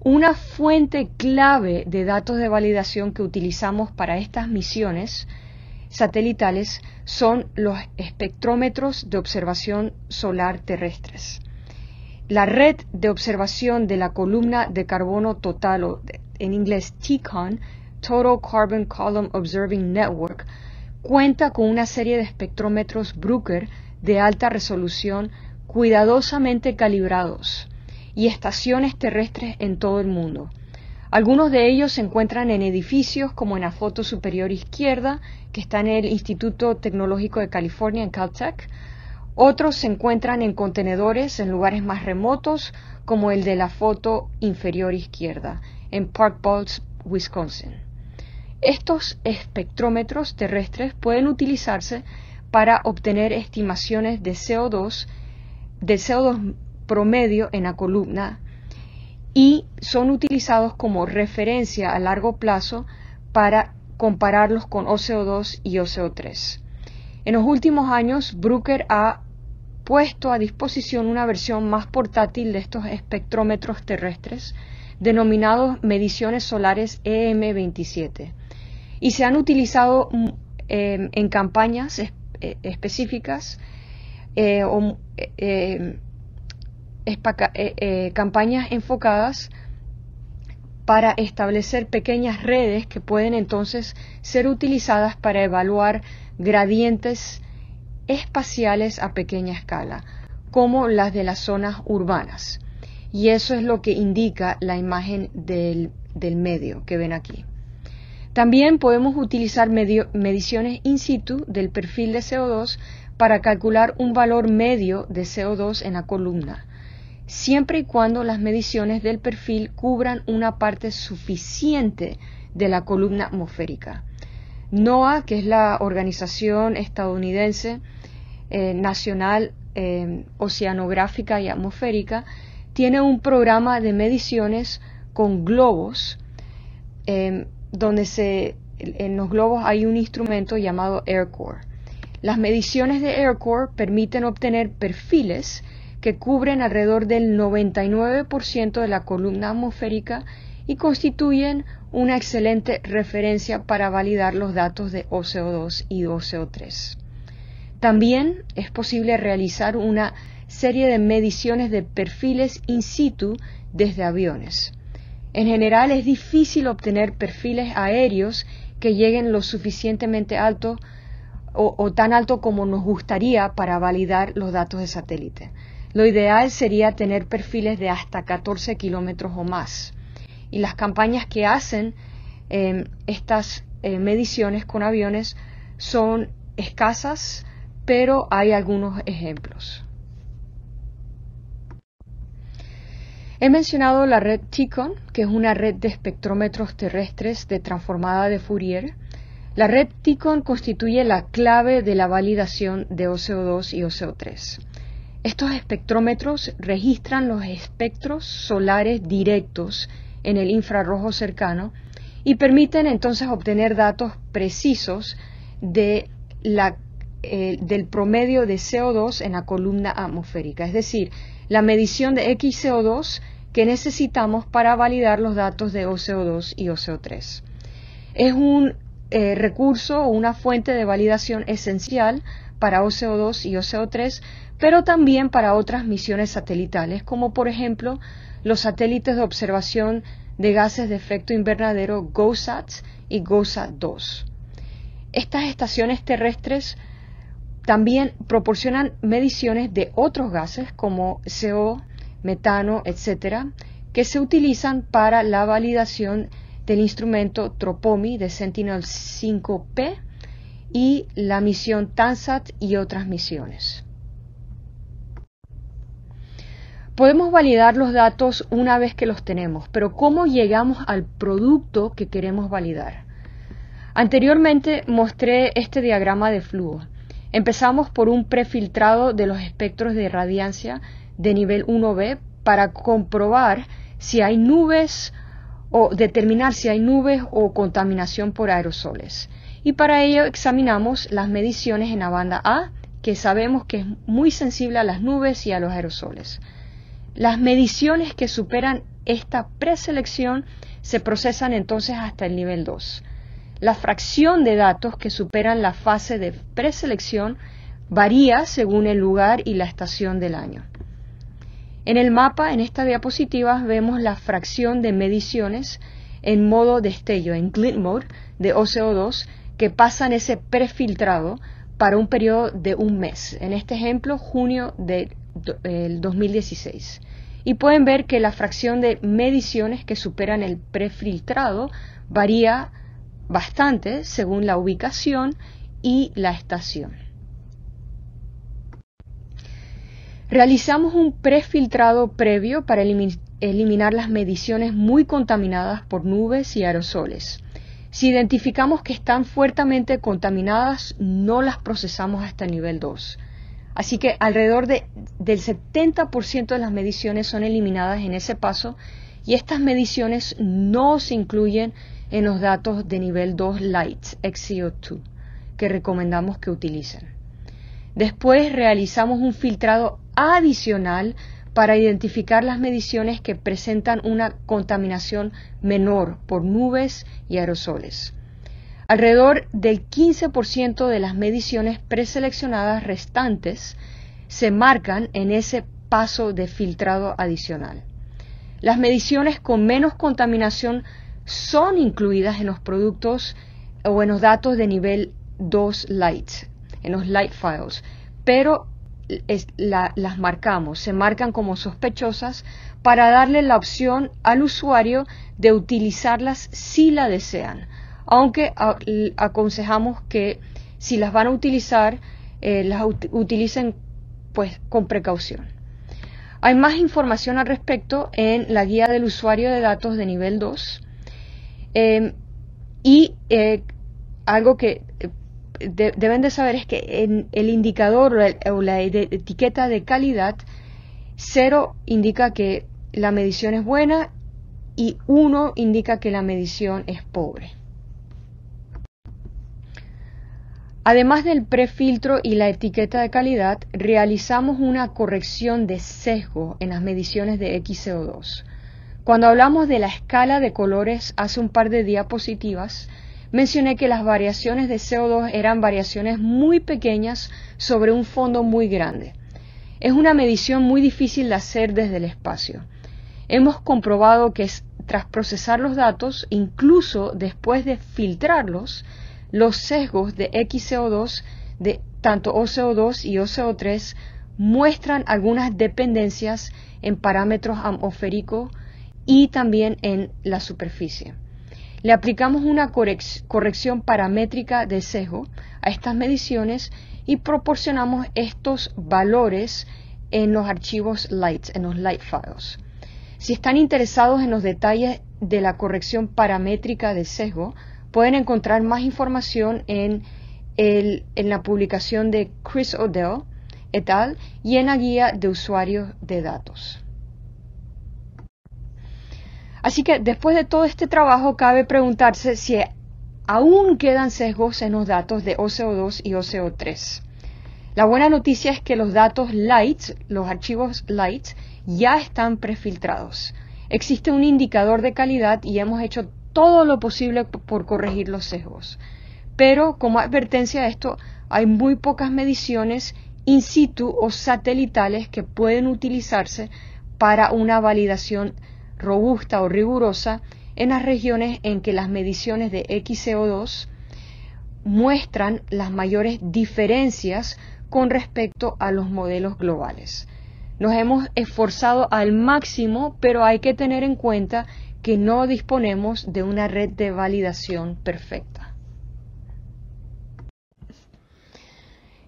Una fuente clave de datos de validación que utilizamos para estas misiones satelitales son los espectrómetros de observación solar terrestres. La red de observación de la columna de carbono total, o en inglés TCON, Total Carbon Column Observing Network cuenta con una serie de espectrómetros Bruker de alta resolución cuidadosamente calibrados y estaciones terrestres en todo el mundo. Algunos de ellos se encuentran en edificios como en la foto superior izquierda, que está en el Instituto Tecnológico de California en Caltech. Otros se encuentran en contenedores en lugares más remotos, como el de la foto inferior izquierda, en Park Falls, Wisconsin. Estos espectrómetros terrestres pueden utilizarse para obtener estimaciones de CO2, CO2 promedio en la columna y son utilizados como referencia a largo plazo para compararlos con OCO2 y OCO3. En los últimos años, Bruker ha puesto a disposición una versión más portátil de estos espectrómetros terrestres, denominados mediciones solares EM27 y se han utilizado mm, em, en campañas eh, específicas eh, o eh, em, campañas enfocadas para establecer pequeñas redes que pueden entonces ser utilizadas para evaluar gradientes espaciales a pequeña escala, como las de las zonas urbanas. Y eso es lo que indica la imagen del medio que ven aquí. También podemos utilizar mediciones in situ del perfil de CO2 para calcular un valor medio de CO2 en la columna, siempre y cuando las mediciones del perfil cubran una parte suficiente de la columna atmosférica. NOAA, que es la organización estadounidense eh, nacional eh, oceanográfica y atmosférica, tiene un programa de mediciones con globos eh, donde en los globos hay un instrumento llamado AirCore. Las mediciones de AirCore permiten obtener perfiles que cubren alrededor del 99% de la columna atmosférica y constituyen una excelente referencia para validar los datos de OCO2 y OCO3. También es posible realizar una serie de mediciones de perfiles in situ desde aviones. En general es difícil obtener perfiles aéreos que lleguen lo suficientemente alto o, tan alto como nos gustaría para validar los datos de satélite. Lo ideal sería tener perfiles de hasta 14 kilómetros o más. Y las campañas que hacen em, estas eh, mediciones con aviones son escasas, pero hay algunos ejemplos. He mencionado la red TICON, que es una red de espectrómetros terrestres de transformada de Fourier. La red TICON constituye la clave de la validación de OCO2 y OCO3. Estos espectrómetros registran los espectros solares directos en el infrarrojo cercano y permiten entonces obtener datos precisos eh, del promedio de CO2 en la columna atmosférica. Es decir, la medición de XCO2 que necesitamos para validar los datos de OCO2 y OCO3. Es un eh, recurso o una fuente de validación esencial para OCO2 y OCO3, pero también para otras misiones satelitales, como por ejemplo los satélites de observación de gases de efecto invernadero GOSAT y GOSAT-2. Estas estaciones terrestres también proporcionan mediciones de otros gases como CO, metano, etcétera, que se utilizan para la validación del instrumento Tropomi de Sentinel 5P y la misión Tansat y otras misiones. Podemos validar los datos una vez que los tenemos, pero ¿cómo llegamos al producto que queremos validar? Anteriormente mostré este diagrama de flujo. Empezamos por un prefiltrado de los espectros de radiancia de nivel 1B para comprobar si hay nubes o determinar si hay nubes o contaminación por aerosoles. Y para ello examinamos las mediciones en la banda A, que sabemos que es muy sensible a las nubes y a los aerosoles. Las mediciones que superan esta preselección se procesan entonces hasta el nivel 2. La fracción de datos que superan la fase de preselección varía según el lugar y la estación del año. En el mapa, en esta diapositiva, vemos la fracción de mediciones en modo destello, en glint mode, de OCO2, que pasan ese prefiltrado para un periodo de un mes. En este ejemplo, junio del de, 2016. Y pueden ver que la fracción de mediciones que superan el prefiltrado varía bastante según la ubicación y la estación. Realizamos un prefiltrado previo para eliminar las mediciones muy contaminadas por nubes y aerosoles. Si identificamos que están fuertemente contaminadas, no las procesamos hasta el nivel 2. Así que alrededor del 70% de las mediciones son eliminadas en ese paso y estas mediciones no se incluyen en los datos de nivel 2 Light, XCO2, que recomendamos que utilicen. Después realizamos un filtrado adicional para identificar las mediciones que presentan una contaminación menor por nubes y aerosoles. Alrededor del 15% de las mediciones preseleccionadas restantes se marcan en ese paso de filtrado adicional. Las mediciones con menos contaminación son incluidas en los productos eh, o en los datos de nivel 2 Light, en los Light Files, pero las marcamos, se marcan como sospechosas para darle la opción al usuario de utilizarlas si la desean, aunque aconsejamos que si las van a utilizar, eh, las utilicen pues con precaución. Hay más información al respecto en la guía del usuario de datos de nivel 2 Em, y eh, algo que eh, deben de saber es que en el indicador o, la e-, etiqueta de calidad, cero indica que la medición es buena y uno indica que la medición es pobre. Además del prefiltro y la etiqueta de calidad, realizamos una corrección de sesgo en las mediciones de XCO2. Cuando hablamos de la escala de colores hace un par de diapositivas, mencioné que las variaciones de CO2 eran variaciones muy pequeñas sobre un fondo muy grande. Es una medición muy difícil de hacer desde el espacio. Hemos comprobado que tras procesar los datos, incluso después de filtrarlos, los sesgos de XCO2 de tanto OCO2 y OCO3 muestran algunas dependencias en parámetros atmosféricos y también en la superficie. Le aplicamos una corrección paramétrica de sesgo a estas mediciones y proporcionamos estos valores en los archivos Lights, en los Light Files. Si están interesados en los detalles de la corrección paramétrica de sesgo, pueden encontrar más información en, en la publicación de Chris Odell et al. y en la guía de usuarios de datos. Así que después de todo este trabajo cabe preguntarse si aún quedan sesgos en los datos de OCO2 y OCO3. La buena noticia es que los datos lights los archivos lights ya están prefiltrados. Existe un indicador de calidad y hemos hecho todo lo posible por corregir los sesgos. Pero como advertencia a esto, hay muy pocas mediciones in situ o satelitales que pueden utilizarse para una validación robusta o rigurosa en las regiones en que las mediciones de XCO2 muestran las mayores diferencias con respecto a los modelos globales. Nos hemos esforzado al máximo, pero hay que tener en cuenta que no disponemos de una red de validación perfecta.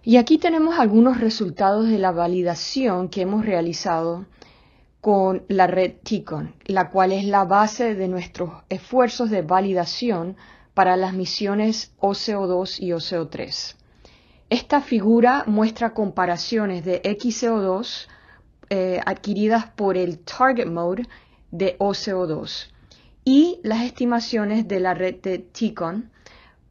Y aquí tenemos algunos resultados de la validación que hemos realizado con la red TICON, la cual es la base de nuestros esfuerzos de validación para las misiones OCO2 y OCO3. Esta figura muestra comparaciones de XCO2 eh, adquiridas por el Target Mode de OCO2 y las estimaciones de la red de TICON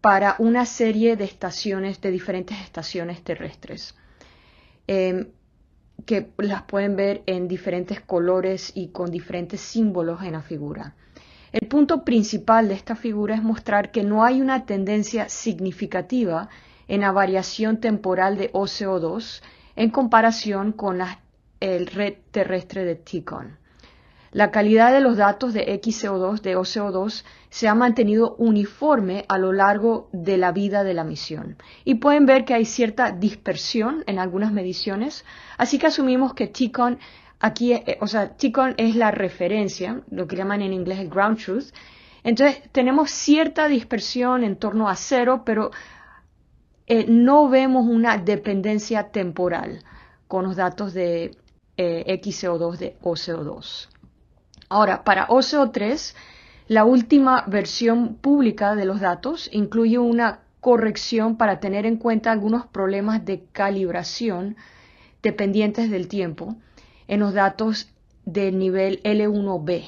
para una serie de estaciones, de diferentes estaciones terrestres. Em, que las pueden ver en diferentes colores y con diferentes símbolos en la figura. El punto principal de esta figura es mostrar que no hay una tendencia significativa en la variación temporal de OCO2 en comparación con la, el red terrestre de Ticon. La calidad de los datos de XCO2, de OCO2, se ha mantenido uniforme a lo largo de la vida de la misión. Y pueden ver que hay cierta dispersión en algunas mediciones, así que asumimos que TCON aquí, eh, o sea, TCON es la referencia, lo que llaman en inglés el ground truth. Entonces, tenemos cierta dispersión en torno a cero, pero eh, no vemos una dependencia temporal con los datos de eh, XCO2 de OCO2. Ahora, para OCO3, la última versión pública de los datos incluye una corrección para tener en cuenta algunos problemas de calibración dependientes del tiempo en los datos del nivel L1B.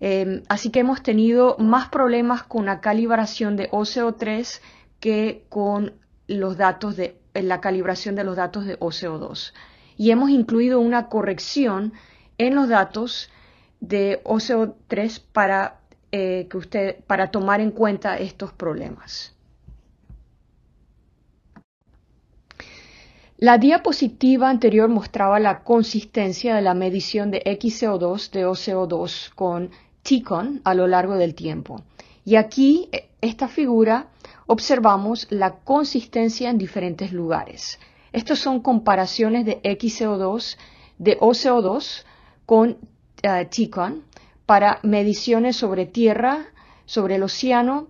Em, así que hemos tenido más problemas con la calibración de OCO3 que con los datos de, la calibración de los datos de OCO2. Y hemos incluido una corrección en los datos de OCO 3 para, eh, que usted, para tomar en cuenta estos problemas. La diapositiva anterior mostraba la consistencia de la medición de XCO2 de OCO2 con Ticon a lo largo del tiempo. Y aquí, eh, esta figura, observamos la consistencia en diferentes lugares. Estos son comparaciones de XCO2 de OCO2 con eh, para mediciones sobre tierra, sobre el océano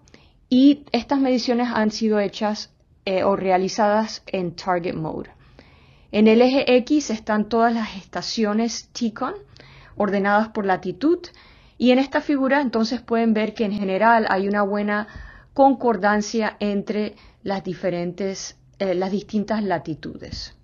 y estas mediciones han sido hechas eh, o realizadas en Target Mode. En el eje X están todas las estaciones TICON ordenadas por latitud y en esta figura entonces pueden ver que en general hay una buena concordancia entre las diferentes, eh, las distintas latitudes.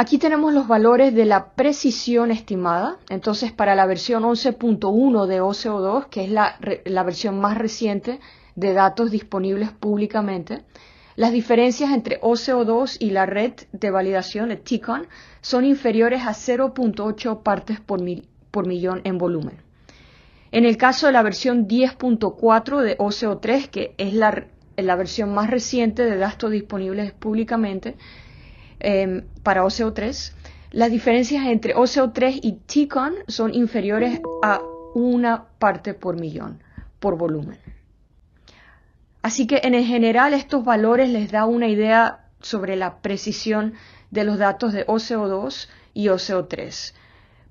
Aquí tenemos los valores de la precisión estimada. Entonces, para la versión 11.1 de OCO2, que es la, versión más reciente de datos disponibles públicamente, las diferencias entre OCO2 y la red de validación, el TICON, son inferiores a 0.8 partes por, por millón en volumen. En el caso de la versión 10.4 de OCO3, que es la versión más reciente de datos disponibles públicamente, Em, para OCO3, las diferencias entre OCO3 y TCON son inferiores a una parte por millón por volumen. Así que en general estos valores les da una idea sobre la precisión de los datos de OCO2 y OCO3.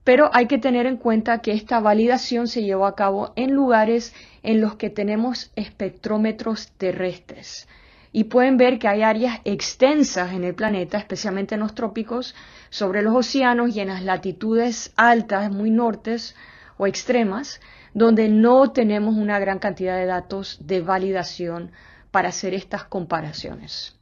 Pero hay que tener en cuenta que esta validación se llevó a cabo en lugares en los que tenemos espectrómetros terrestres y pueden ver que hay áreas extensas en el planeta, especialmente en los trópicos, sobre los océanos y en las latitudes altas, muy nortes o extremas, donde no tenemos una gran cantidad de datos de validación para hacer estas comparaciones.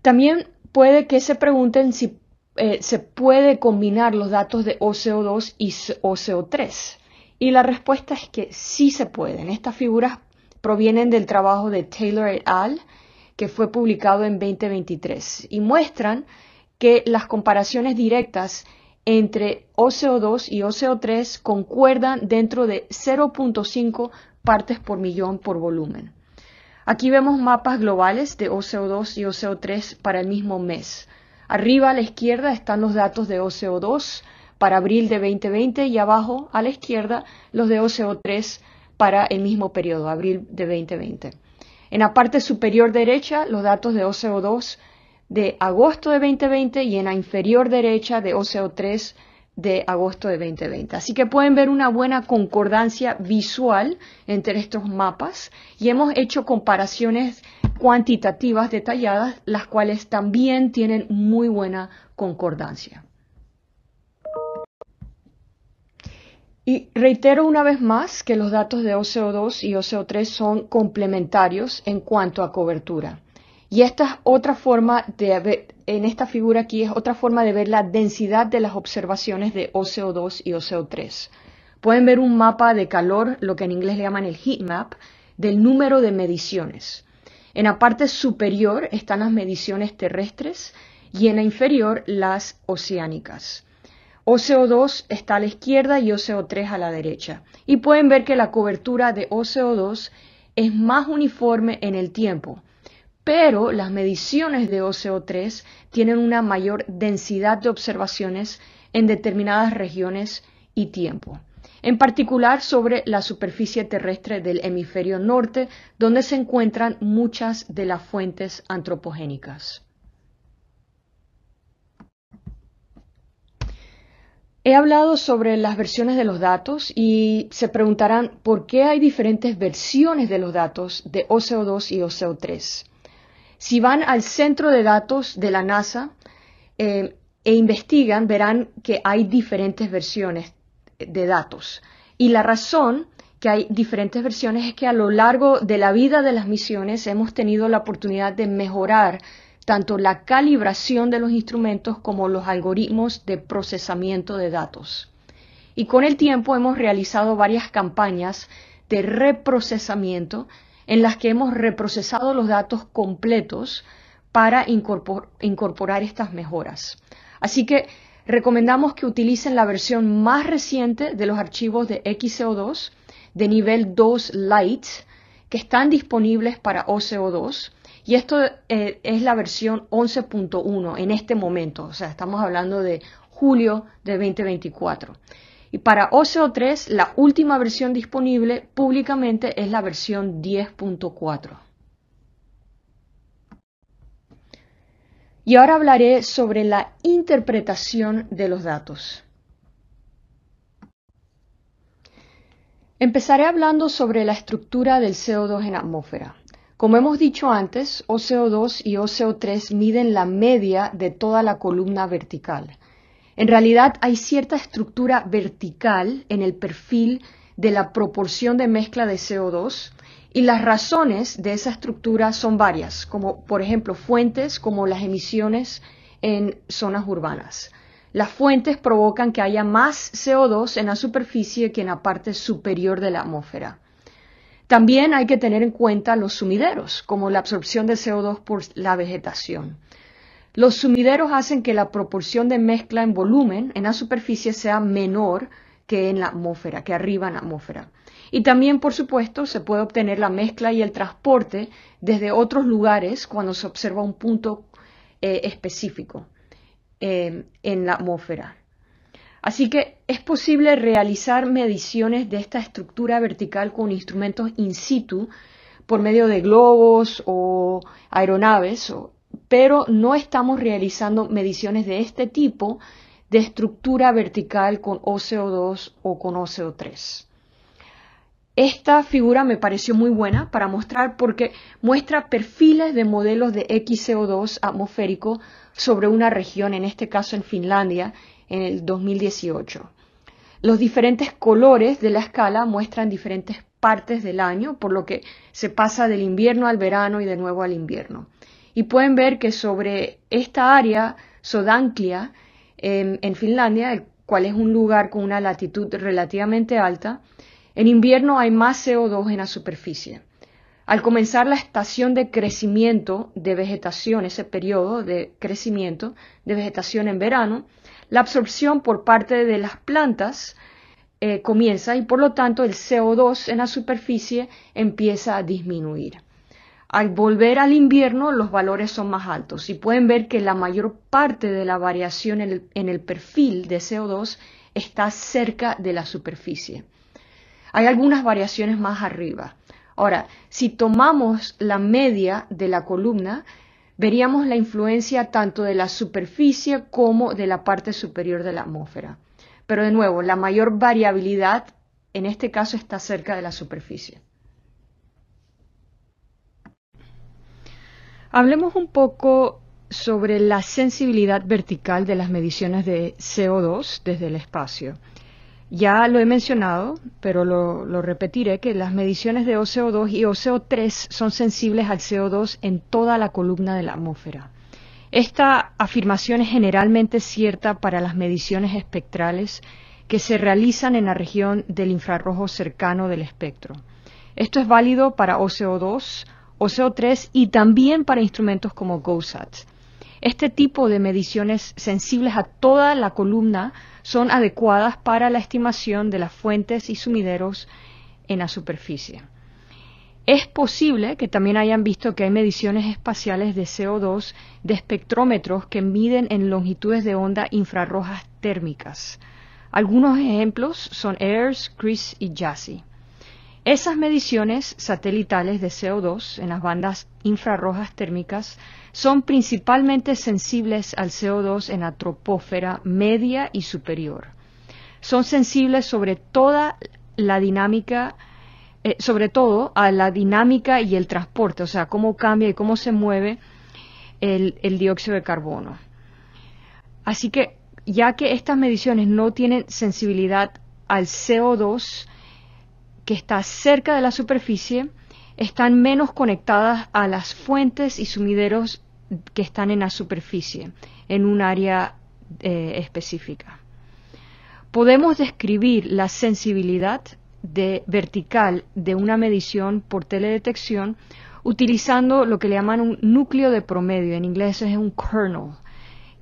También puede que se pregunten si eh, se puede combinar los datos de OCO2 y OCO3. Y la respuesta es que sí se pueden. Estas figuras provienen del trabajo de Taylor et al., que fue publicado en 2023, y muestran que las comparaciones directas entre OCO2 y OCO3 concuerdan dentro de 0.5 partes por millón por volumen. Aquí vemos mapas globales de OCO2 y OCO3 para el mismo mes. Arriba a la izquierda están los datos de OCO2, para abril de 2020 y abajo a la izquierda los de OCO3 para el mismo periodo, abril de 2020. En la parte superior derecha los datos de OCO2 de agosto de 2020 y en la inferior derecha de OCO3 de agosto de 2020. Así que pueden ver una buena concordancia visual entre estos mapas y hemos hecho comparaciones cuantitativas detalladas, las cuales también tienen muy buena concordancia. Y reitero una vez más que los datos de OCO2 y OCO3 son complementarios en cuanto a cobertura. Y esta es otra forma de ver, en esta figura aquí es otra forma de ver la densidad de las observaciones de OCO2 y OCO3. Pueden ver un mapa de calor, lo que en inglés le llaman el heat map, del número de mediciones. En la parte superior están las mediciones terrestres y en la inferior las oceánicas. OCO2 está a la izquierda y OCO3 a la derecha. Y pueden ver que la cobertura de OCO2 es más uniforme en el tiempo, pero las mediciones de OCO3 tienen una mayor densidad de observaciones en determinadas regiones y tiempo. En particular sobre la superficie terrestre del hemisferio norte, donde se encuentran muchas de las fuentes antropogénicas. He hablado sobre las versiones de los datos y se preguntarán por qué hay diferentes versiones de los datos de OCO2 y OCO3. Si van al centro de datos de la NASA eh, e investigan, verán que hay diferentes versiones de datos. Y la razón que hay diferentes versiones es que a lo largo de la vida de las misiones hemos tenido la oportunidad de mejorar tanto la calibración de los instrumentos como los algoritmos de procesamiento de datos. Y con el tiempo hemos realizado varias campañas de reprocesamiento en las que hemos reprocesado los datos completos para incorporar estas mejoras. Así que recomendamos que utilicen la versión más reciente de los archivos de XCO2 de nivel 2 Lite que están disponibles para OCO2 y esto eh, es la versión 11.1 en este momento, o sea, estamos hablando de julio de 2024. Y para OCO3, la última versión disponible públicamente es la versión 10.4. Y ahora hablaré sobre la interpretación de los datos. Empezaré hablando sobre la estructura del CO2 en atmósfera. Como hemos dicho antes, OCO2 y OCO3 miden la media de toda la columna vertical. En realidad hay cierta estructura vertical en el perfil de la proporción de mezcla de CO2 y las razones de esa estructura son varias, como por ejemplo fuentes como las emisiones en zonas urbanas. Las fuentes provocan que haya más CO2 en la superficie que en la parte superior de la atmósfera. También hay que tener en cuenta los sumideros, como la absorción de CO2 por la vegetación. Los sumideros hacen que la proporción de mezcla en volumen en la superficie sea menor que en la atmósfera, que arriba en la atmósfera. Y también, por supuesto, se puede obtener la mezcla y el transporte desde otros lugares cuando se observa un punto eh, específico eh, en la atmósfera. Así que es posible realizar mediciones de esta estructura vertical con instrumentos in situ por medio de globos o aeronaves, pero no estamos realizando mediciones de este tipo de estructura vertical con OCO2 o con OCO3. Esta figura me pareció muy buena para mostrar porque muestra perfiles de modelos de XCO2 atmosférico sobre una región, en este caso en Finlandia, en el 2018. Los diferentes colores de la escala muestran diferentes partes del año, por lo que se pasa del invierno al verano y de nuevo al invierno. Y pueden ver que sobre esta área, Sodanklia, en, en Finlandia, el cual es un lugar con una latitud relativamente alta, en invierno hay más CO2 en la superficie. Al comenzar la estación de crecimiento de vegetación, ese periodo de crecimiento de vegetación en verano, la absorción por parte de las plantas eh, comienza y por lo tanto el CO2 en la superficie empieza a disminuir. Al volver al invierno los valores son más altos y pueden ver que la mayor parte de la variación en el perfil de CO2 está cerca de la superficie. Hay algunas variaciones más arriba. Ahora, si tomamos la media de la columna, veríamos la influencia tanto de la superficie como de la parte superior de la atmósfera. Pero de nuevo, la mayor variabilidad en este caso está cerca de la superficie. Hablemos un poco sobre la sensibilidad vertical de las mediciones de CO2 desde el espacio. Ya lo he mencionado, pero lo, repetiré, que las mediciones de OCO2 y OCO3 son sensibles al CO2 en toda la columna de la atmósfera. Esta afirmación es generalmente cierta para las mediciones espectrales que se realizan en la región del infrarrojo cercano del espectro. Esto es válido para OCO2, OCO3 y también para instrumentos como GOSAT. Este tipo de mediciones sensibles a toda la columna son adecuadas para la estimación de las fuentes y sumideros en la superficie. Es posible que también hayan visto que hay mediciones espaciales de CO2 de espectrómetros que miden en longitudes de onda infrarrojas térmicas. Algunos ejemplos son AIRS, CRIS y JASI. Esas mediciones satelitales de CO2 en las bandas infrarrojas térmicas son principalmente sensibles al CO2 en la tropósfera media y superior. Son sensibles sobre toda la dinámica, eh, sobre todo a la dinámica y el transporte, o sea, cómo cambia y cómo se mueve el, el dióxido de carbono. Así que, ya que estas mediciones no tienen sensibilidad al CO2 que está cerca de la superficie, están menos conectadas a las fuentes y sumideros que están en la superficie, en un área eh, específica. Podemos describir la sensibilidad de vertical de una medición por teledetección utilizando lo que le llaman un núcleo de promedio, en inglés es un kernel,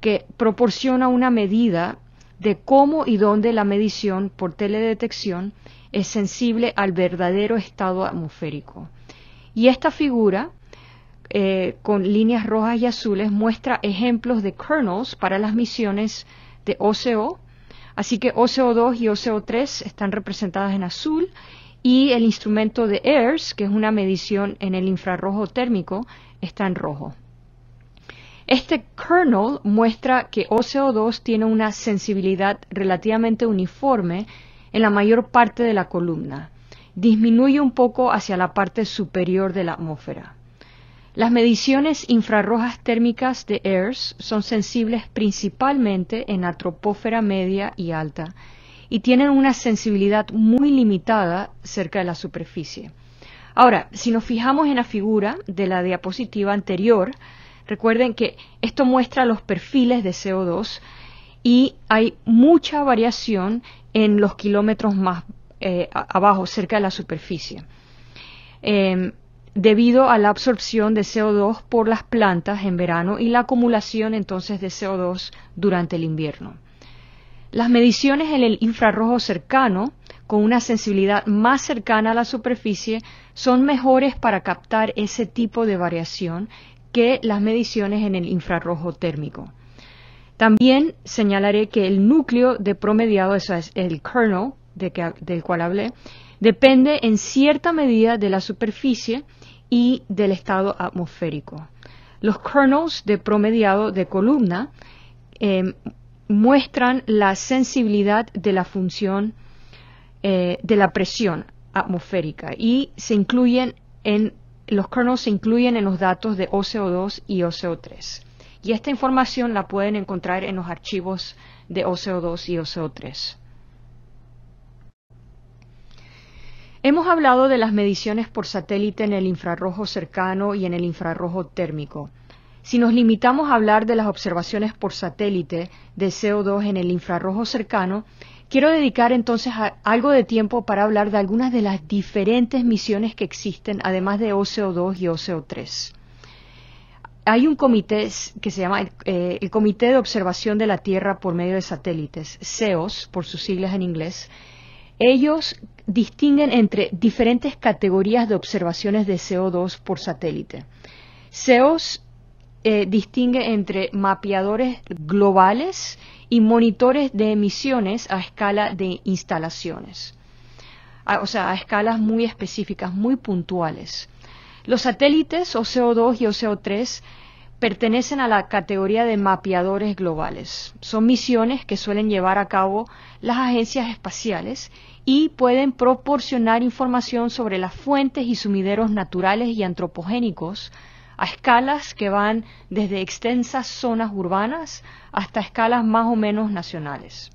que proporciona una medida de cómo y dónde la medición por teledetección es sensible al verdadero estado atmosférico. Y esta figura eh, con líneas rojas y azules muestra ejemplos de kernels para las misiones de OCO. Así que OCO2 y OCO3 están representadas en azul y el instrumento de AIRS, que es una medición en el infrarrojo térmico, está en rojo. Este kernel muestra que OCO2 tiene una sensibilidad relativamente uniforme en la mayor parte de la columna. Disminuye un poco hacia la parte superior de la atmósfera. Las mediciones infrarrojas térmicas de ERS son sensibles principalmente en la media y alta y tienen una sensibilidad muy limitada cerca de la superficie. Ahora, si nos fijamos en la figura de la diapositiva anterior, recuerden que esto muestra los perfiles de CO2 y hay mucha variación en los kilómetros más eh, abajo, cerca de la superficie. Em, debido a la absorción de CO2 por las plantas en verano y la acumulación entonces de CO2 durante el invierno. Las mediciones en el infrarrojo cercano, con una sensibilidad más cercana a la superficie, son mejores para captar ese tipo de variación que las mediciones en el infrarrojo térmico. También señalaré que el núcleo de promediado, eso es el kernel del cual hablé, depende en cierta medida de la superficie, y del estado atmosférico. Los kernels de promediado de columna em, muestran la sensibilidad de la función eh, de la presión atmosférica y se incluyen en los kernels se incluyen en los datos de OCO2 y OCO3. Y esta información la pueden encontrar en los archivos de OCO2 y OCO3. Hemos hablado de las mediciones por satélite en el infrarrojo cercano y en el infrarrojo térmico. Si nos limitamos a hablar de las observaciones por satélite de CO2 en el infrarrojo cercano, quiero dedicar entonces algo de tiempo para hablar de algunas de las diferentes misiones que existen, además de OCO2 y OCO3. Hay un comité que se llama eh, el Comité de Observación de la Tierra por medio de satélites, CEOS, por sus siglas en inglés, ellos distinguen entre diferentes categorías de observaciones de CO2 por satélite. CEOS eh, distingue entre mapeadores globales y monitores de emisiones a escala de instalaciones, ah, o sea, a escalas muy específicas, muy puntuales. Los satélites o co 2 y co 3 pertenecen a la categoría de mapeadores globales. Son misiones que suelen llevar a cabo las agencias espaciales y pueden proporcionar información sobre las fuentes y sumideros naturales y antropogénicos a escalas que van desde extensas zonas urbanas hasta escalas más o menos nacionales.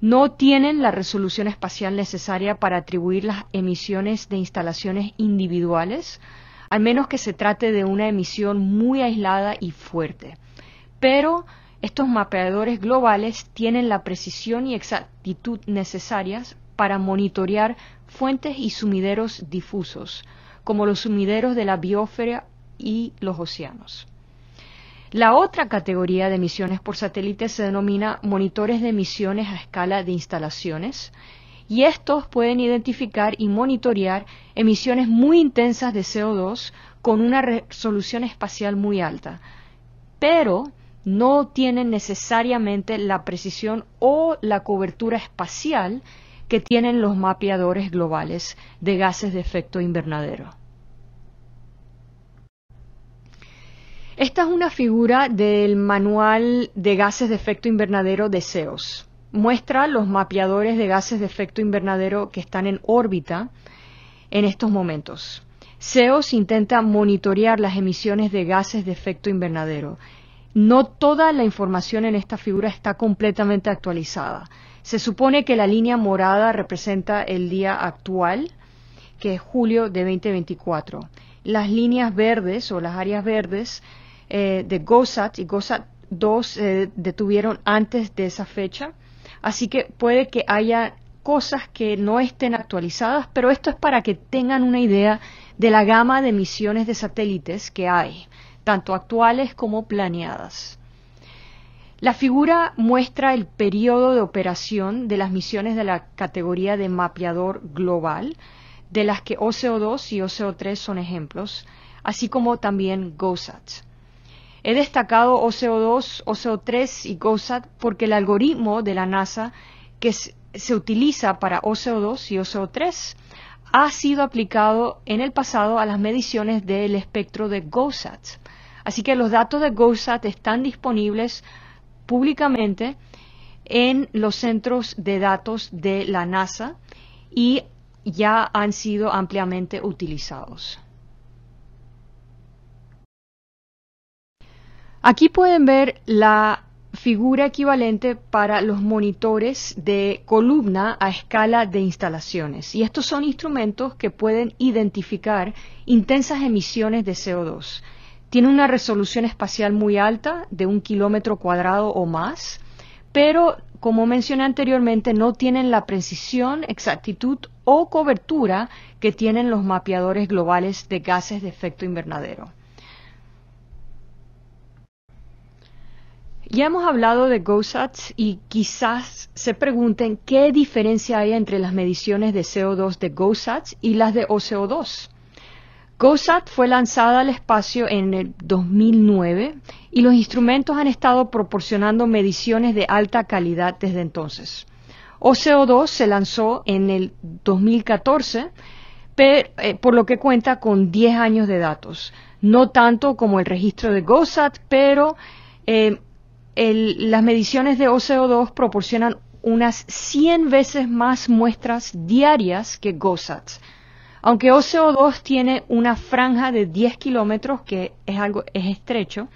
No tienen la resolución espacial necesaria para atribuir las emisiones de instalaciones individuales, al menos que se trate de una emisión muy aislada y fuerte. Pero estos mapeadores globales tienen la precisión y exactitud necesarias para monitorear fuentes y sumideros difusos, como los sumideros de la biosfera y los océanos. La otra categoría de emisiones por satélite se denomina monitores de emisiones a escala de instalaciones, y estos pueden identificar y monitorear emisiones muy intensas de CO2 con una resolución espacial muy alta, pero no tienen necesariamente la precisión o la cobertura espacial que tienen los mapeadores globales de gases de efecto invernadero. Esta es una figura del Manual de Gases de Efecto Invernadero de SEOS. Muestra los mapeadores de gases de efecto invernadero que están en órbita en estos momentos. SEOS intenta monitorear las emisiones de gases de efecto invernadero. No toda la información en esta figura está completamente actualizada. Se supone que la línea morada representa el día actual, que es julio de 2024. Las líneas verdes o las áreas verdes eh, de GOSAT y GOSAT 2 se eh, detuvieron antes de esa fecha. Así que puede que haya cosas que no estén actualizadas, pero esto es para que tengan una idea de la gama de misiones de satélites que hay, tanto actuales como planeadas. La figura muestra el periodo de operación de las misiones de la categoría de mapeador global, de las que OCO2 y OCO3 son ejemplos, así como también GOSAT. He destacado OCO2, OCO3 y GOSAT porque el algoritmo de la NASA que se utiliza para OCO2 y OCO3 ha sido aplicado en el pasado a las mediciones del espectro de GOSAT. Así que los datos de GOSAT están disponibles públicamente en los centros de datos de la NASA y ya han sido ampliamente utilizados. Aquí pueden ver la figura equivalente para los monitores de columna a escala de instalaciones. Y estos son instrumentos que pueden identificar intensas emisiones de CO2. Tiene una resolución espacial muy alta, de un kilómetro cuadrado o más, pero como mencioné anteriormente, no tienen la precisión, exactitud o cobertura que tienen los mapeadores globales de gases de efecto invernadero. Ya hemos hablado de GOSATs y quizás se pregunten qué diferencia hay entre las mediciones de CO2 de GOSATs y las de OCO2. GOSAT fue lanzada al espacio en el 2009 y los instrumentos han estado proporcionando mediciones de alta calidad desde entonces. OCO2 se lanzó en el 2014, eh, por lo que cuenta con 10 años de datos. No tanto como el registro de GOSAT, pero eh, las mediciones de OCO2 proporcionan unas 100 veces más muestras diarias que GOSAT. Aunque OCO2 tiene una franja de 10 kilómetros, que es algo es estrecho,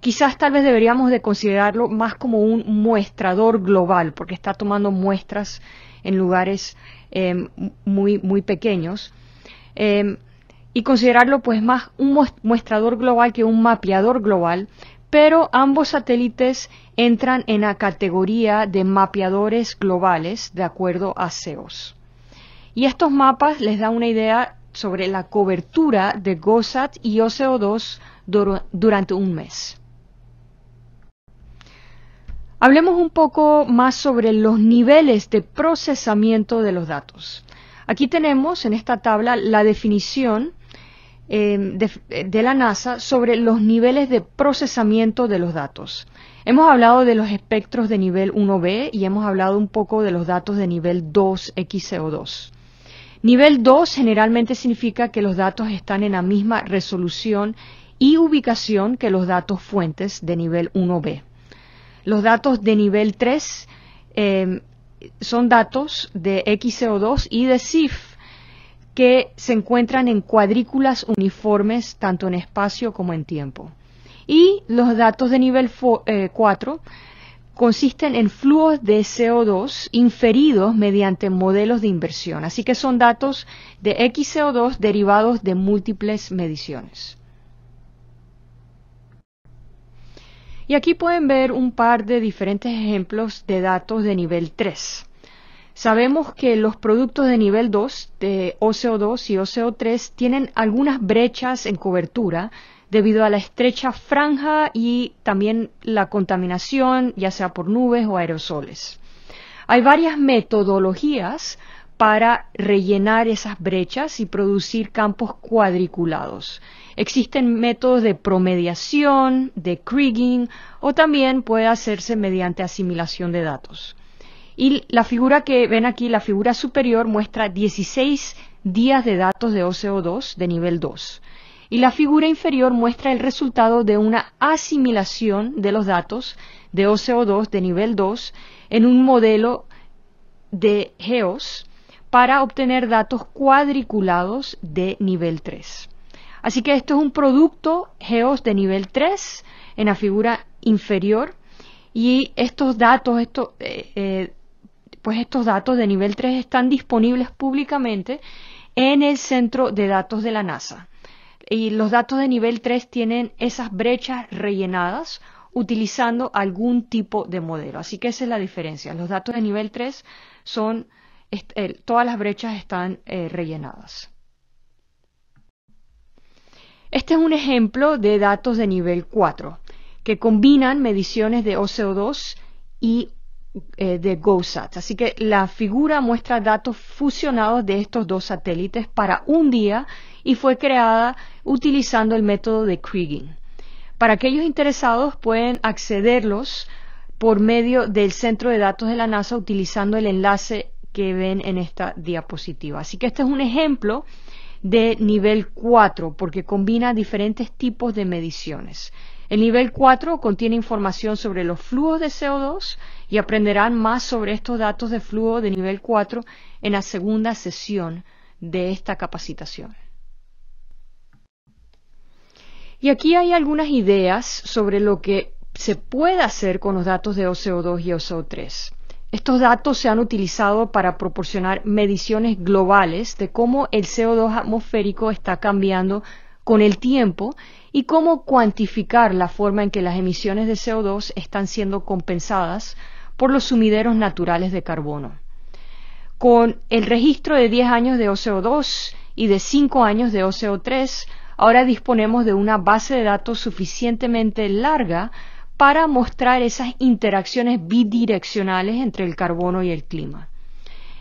quizás tal vez deberíamos de considerarlo más como un muestrador global, porque está tomando muestras en lugares em, muy, muy pequeños. Em, y considerarlo pues más un muestrador global que un mapeador global, pero ambos satélites entran en la categoría de mapeadores globales de acuerdo a CEOS. Y estos mapas les dan una idea sobre la cobertura de GOSAT y OCO2 durante un mes. Hablemos un poco más sobre los niveles de procesamiento de los datos. Aquí tenemos en esta tabla la definición eh, de la NASA sobre los niveles de procesamiento de los datos. Hemos hablado de los espectros de nivel 1B y hemos hablado un poco de los datos de nivel 2XCO2. Nivel 2 generalmente significa que los datos están en la misma resolución y ubicación que los datos fuentes de nivel 1B. Los datos de nivel 3 eh, son datos de XCO2 y de SIF que se encuentran en cuadrículas uniformes tanto en espacio como en tiempo. Y los datos de nivel 4 consisten en flujos de CO2 inferidos mediante modelos de inversión. Así que son datos de XCO2 derivados de múltiples mediciones. Y aquí pueden ver un par de diferentes ejemplos de datos de nivel 3. Sabemos que los productos de nivel 2 de OCO2 y OCO3 tienen algunas brechas en cobertura debido a la estrecha franja y también la contaminación, ya sea por nubes o aerosoles. Hay varias metodologías para rellenar esas brechas y producir campos cuadriculados. Existen métodos de promediación, de kriging o también puede hacerse mediante asimilación de datos. Y la figura que ven aquí, la figura superior, muestra 16 días de datos de OCO2 de nivel 2 y la figura inferior muestra el resultado de una asimilación de los datos de OCO2 de nivel 2 en un modelo de GEOS para obtener datos cuadriculados de nivel 3. Así que esto es un producto GEOS de nivel 3 en la figura inferior y estos datos, eh, eh, pues estos datos de nivel 3 están disponibles públicamente en el Centro de Datos de la NASA. Y los datos de nivel 3 tienen esas brechas rellenadas utilizando algún tipo de modelo. Así que esa es la diferencia. Los datos de nivel 3 son, eh, todas las brechas están eh, rellenadas. Este es un ejemplo de datos de nivel 4 que combinan mediciones de OCO2 y eh, de GoSat. Así que la figura muestra datos fusionados de estos dos satélites para un día y fue creada utilizando el método de Kriging. Para aquellos interesados pueden accederlos por medio del centro de datos de la NASA utilizando el enlace que ven en esta diapositiva. Así que este es un ejemplo de nivel 4 porque combina diferentes tipos de mediciones. El nivel 4 contiene información sobre los flujos de CO2 y aprenderán más sobre estos datos de flujo de nivel 4 en la segunda sesión de esta capacitación. Y aquí hay algunas ideas sobre lo que se puede hacer con los datos de OCO2 y OCO3. Estos datos se han utilizado para proporcionar mediciones globales de cómo el CO2 atmosférico está cambiando con el tiempo y cómo cuantificar la forma en que las emisiones de CO2 están siendo compensadas por los sumideros naturales de carbono. Con el registro de 10 años de OCO2 y de 5 años de OCO3, ahora disponemos de una base de datos suficientemente larga para mostrar esas interacciones bidireccionales entre el carbono y el clima.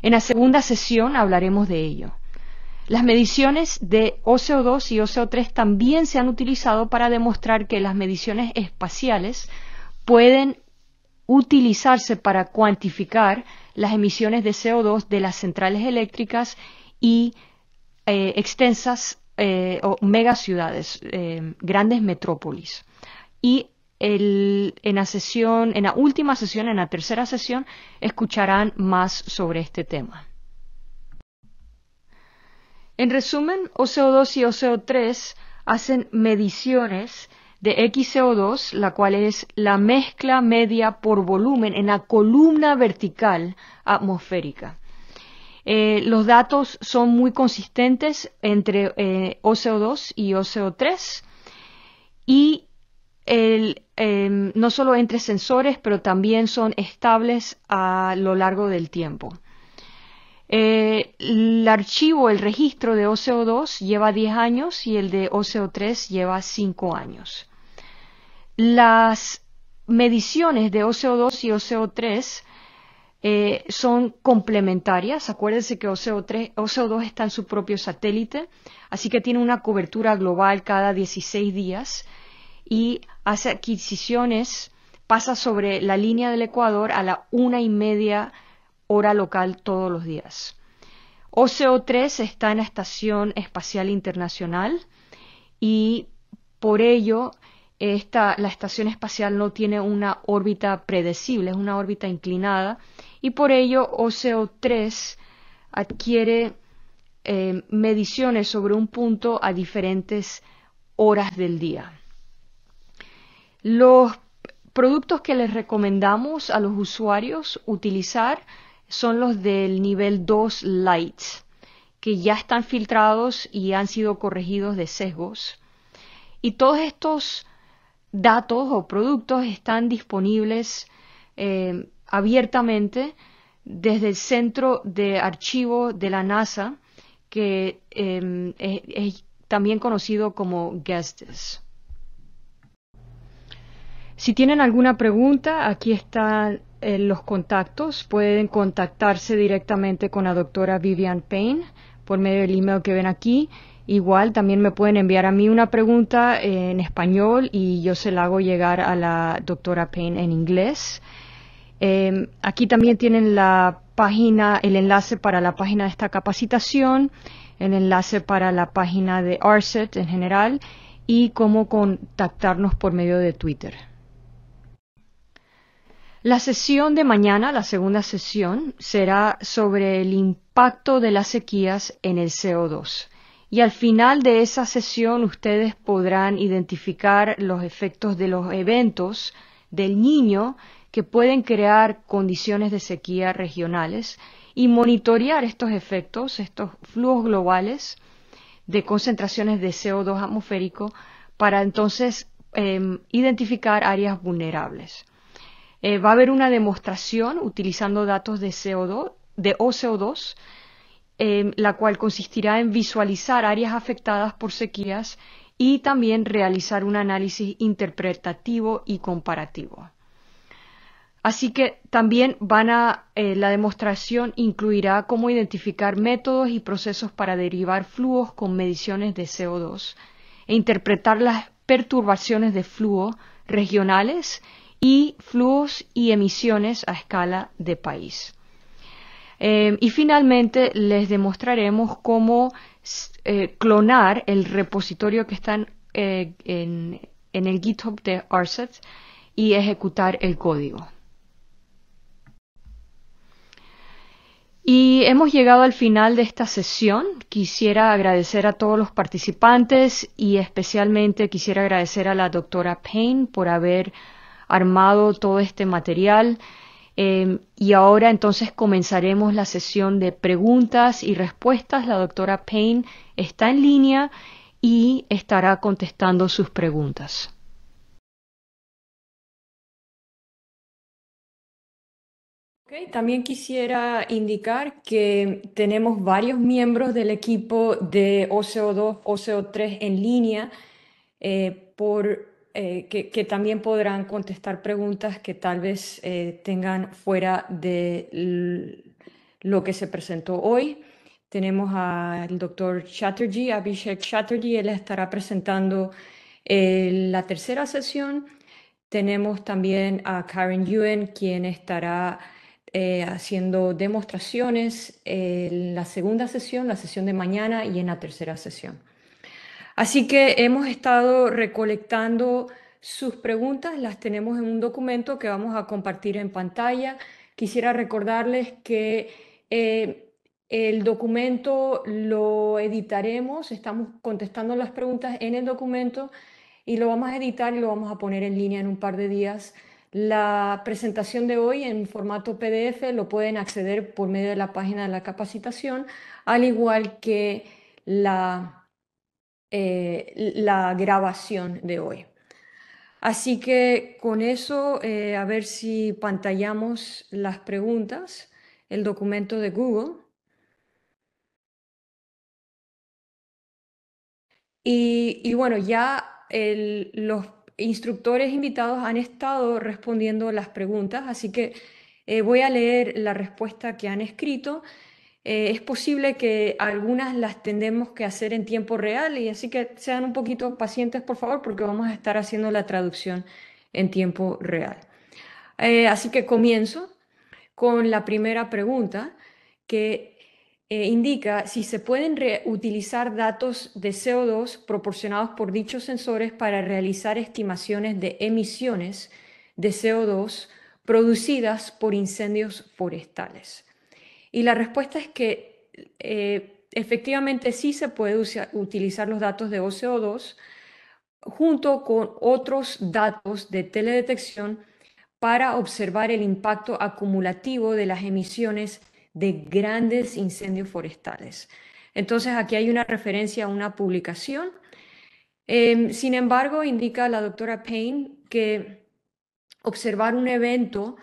En la segunda sesión hablaremos de ello. Las mediciones de co 2 y OCO3 también se han utilizado para demostrar que las mediciones espaciales pueden utilizarse para cuantificar las emisiones de CO2 de las centrales eléctricas y eh, extensas eh, o megaciudades, eh, grandes metrópolis. Y en la sesión, en la última sesión, en la tercera sesión, escucharán más sobre este tema. En resumen, OCO2 y OCO3 hacen mediciones de XCO2, la cual es la mezcla media por volumen en la columna vertical atmosférica. Eh, los datos son muy consistentes entre eh, OCO2 y OCO3 y em, no solo entre sensores, pero también son estables a lo largo del tiempo. Eh, el archivo, el registro de OCO2 lleva 10 años y el de OCO3 lleva 5 años. Las mediciones de OCO2 y OCO3 eh, son complementarias. Acuérdense que OCO3, 2 está en su propio satélite, así que tiene una cobertura global cada 16 días y hace adquisiciones, pasa sobre la línea del Ecuador a la una y media hora local todos los días. OCO 3 está en la Estación Espacial Internacional y por ello esta, la Estación Espacial no tiene una órbita predecible, es una órbita inclinada y por ello OCO 3 adquiere eh, mediciones sobre un punto a diferentes horas del día. Los productos que les recomendamos a los usuarios utilizar son los del nivel 2 light, que ya están filtrados y han sido corregidos de sesgos. Y todos estos datos o productos están disponibles eh, abiertamente desde el Centro de Archivo de la NASA, que em, es, también conocido como guestes Si tienen alguna pregunta, aquí está eh, los contactos. Pueden contactarse directamente con la doctora Vivian Payne por medio del email que ven aquí. Igual también me pueden enviar a mí una pregunta eh, en español y yo se la hago llegar a la doctora Payne en inglés. Em, aquí también tienen la página, el enlace para la página de esta capacitación, el enlace para la página de ARSET en general y cómo contactarnos por medio de Twitter. La sesión de mañana, la segunda sesión, será sobre el impacto de las sequías en el CO2. Y al final de esa sesión ustedes podrán identificar los efectos de los eventos del niño que pueden crear condiciones de sequía regionales y monitorear estos efectos, estos flujos globales de concentraciones de CO2 atmosférico para entonces em, identificar áreas vulnerables. Eh, va a haber una demostración utilizando datos de CO2, de OCO2, eh, la cual consistirá en visualizar áreas afectadas por sequías y también realizar un análisis interpretativo y comparativo. Así que también van a, eh, la demostración incluirá cómo identificar métodos y procesos para derivar flujos con mediciones de CO2 e interpretar las perturbaciones de flujo regionales y flujos y emisiones a escala de país. Em, y finalmente les demostraremos cómo eh, clonar el repositorio que está eh, en, el GitHub de Arset y ejecutar el código. Y hemos llegado al final de esta sesión. Quisiera agradecer a todos los participantes y especialmente quisiera agradecer a la doctora Payne por haber armado todo este material. Em, y ahora entonces comenzaremos la sesión de preguntas y respuestas. La doctora Payne está en línea y estará contestando sus preguntas. también quisiera indicar que tenemos varios miembros del equipo de OCO2, OCO3 en línea eh, por eh, que, también podrán contestar preguntas que tal vez eh, tengan fuera de lo que se presentó hoy. Tenemos al doctor Chatterjee, Abhishek Chatterjee, él estará presentando eh, la tercera sesión. Tenemos también a Karen Yuen, quien estará haciendo demostraciones en la segunda sesión, la sesión de mañana y en la tercera sesión. Así que hemos estado recolectando sus preguntas, las tenemos en un documento que vamos a compartir en pantalla. Quisiera recordarles que eh, el documento lo editaremos, estamos contestando las preguntas en el documento y lo vamos a editar y lo vamos a poner en línea en un par de días. La presentación de hoy en formato PDF lo pueden acceder por medio de la página de la capacitación, al igual que la eh, la grabación de hoy. Así que con eso, eh, a ver si pantallamos las preguntas, el documento de Google. Y, bueno, ya los instructores invitados han estado respondiendo las preguntas, así que eh, voy a leer la respuesta que han escrito. Eh, es posible que algunas las tendemos que hacer en tiempo real y así que sean un poquito pacientes, por favor, porque vamos a estar haciendo la traducción en tiempo real. Eh, así que comienzo con la primera pregunta que eh, indica si se pueden reutilizar datos de CO2 proporcionados por dichos sensores para realizar estimaciones de emisiones de CO2 producidas por incendios forestales. Y la respuesta es que eh, efectivamente sí se puede utilizar los datos de OCO2 junto con otros datos de teledetección para observar el impacto acumulativo de las emisiones de grandes incendios forestales. Entonces aquí hay una referencia a una publicación. Em, sin embargo, indica la doctora Payne que observar un evento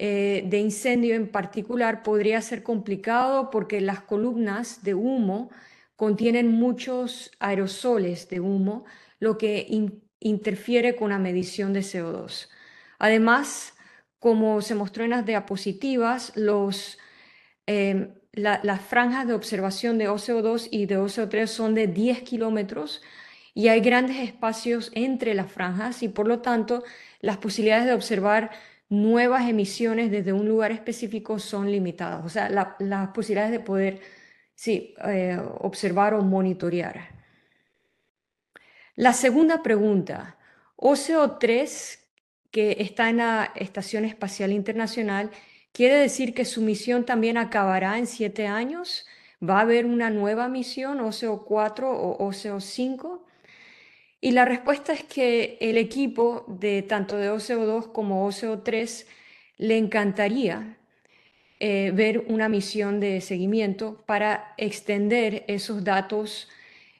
eh, de incendio en particular podría ser complicado porque las columnas de humo contienen muchos aerosoles de humo, lo que interfiere con la medición de CO2. Además, como se mostró en las diapositivas, los, em, las franjas de observación de OCO2 y de OCO3 son de 10 kilómetros y hay grandes espacios entre las franjas y por lo tanto las posibilidades de observar nuevas emisiones desde un lugar específico son limitadas. O sea, las posibilidades de poder, sí, eh, observar o monitorear. La segunda pregunta, OCO3, que está en la Estación Espacial Internacional, quiere decir que su misión también acabará en siete años. Va a haber una nueva misión, OCO4 o OCO5. Y la respuesta es que el equipo de tanto de OCO2 como OCO3 le encantaría eh, ver una misión de seguimiento para extender esos datos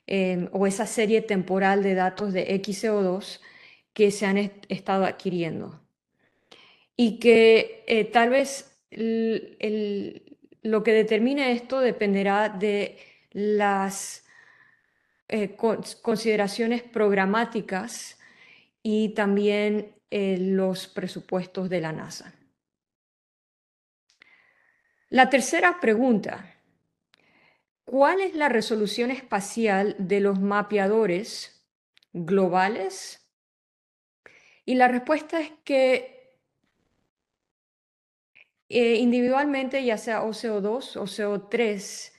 eh, o esa serie temporal de datos de XCO2 que se han estado adquiriendo. Y que eh, tal vez lo que determine esto dependerá de las eh, consideraciones programáticas y también eh, los presupuestos de la NASA. La tercera pregunta, ¿cuál es la resolución espacial de los mapeadores globales? Y la respuesta es que eh, individualmente, ya sea OCO2 o CO3,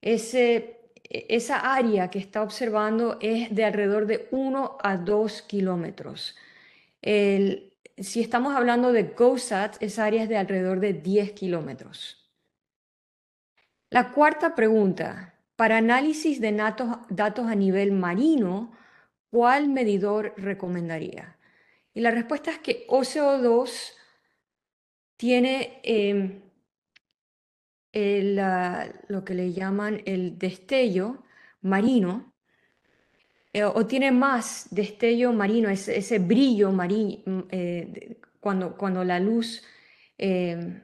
ese e-, esa área que está observando es de alrededor de 1 a 2 kilómetros. si estamos hablando de GOSAT, esa área es de alrededor de 10 kilómetros. La cuarta pregunta, para análisis de datos, a nivel marino, ¿cuál medidor recomendaría? Y la respuesta es que OCO2 tiene em, el, lo que le llaman el destello marino, eh, o tiene más destello marino, ese, ese brillo marino, eh, cuando, cuando la luz eh,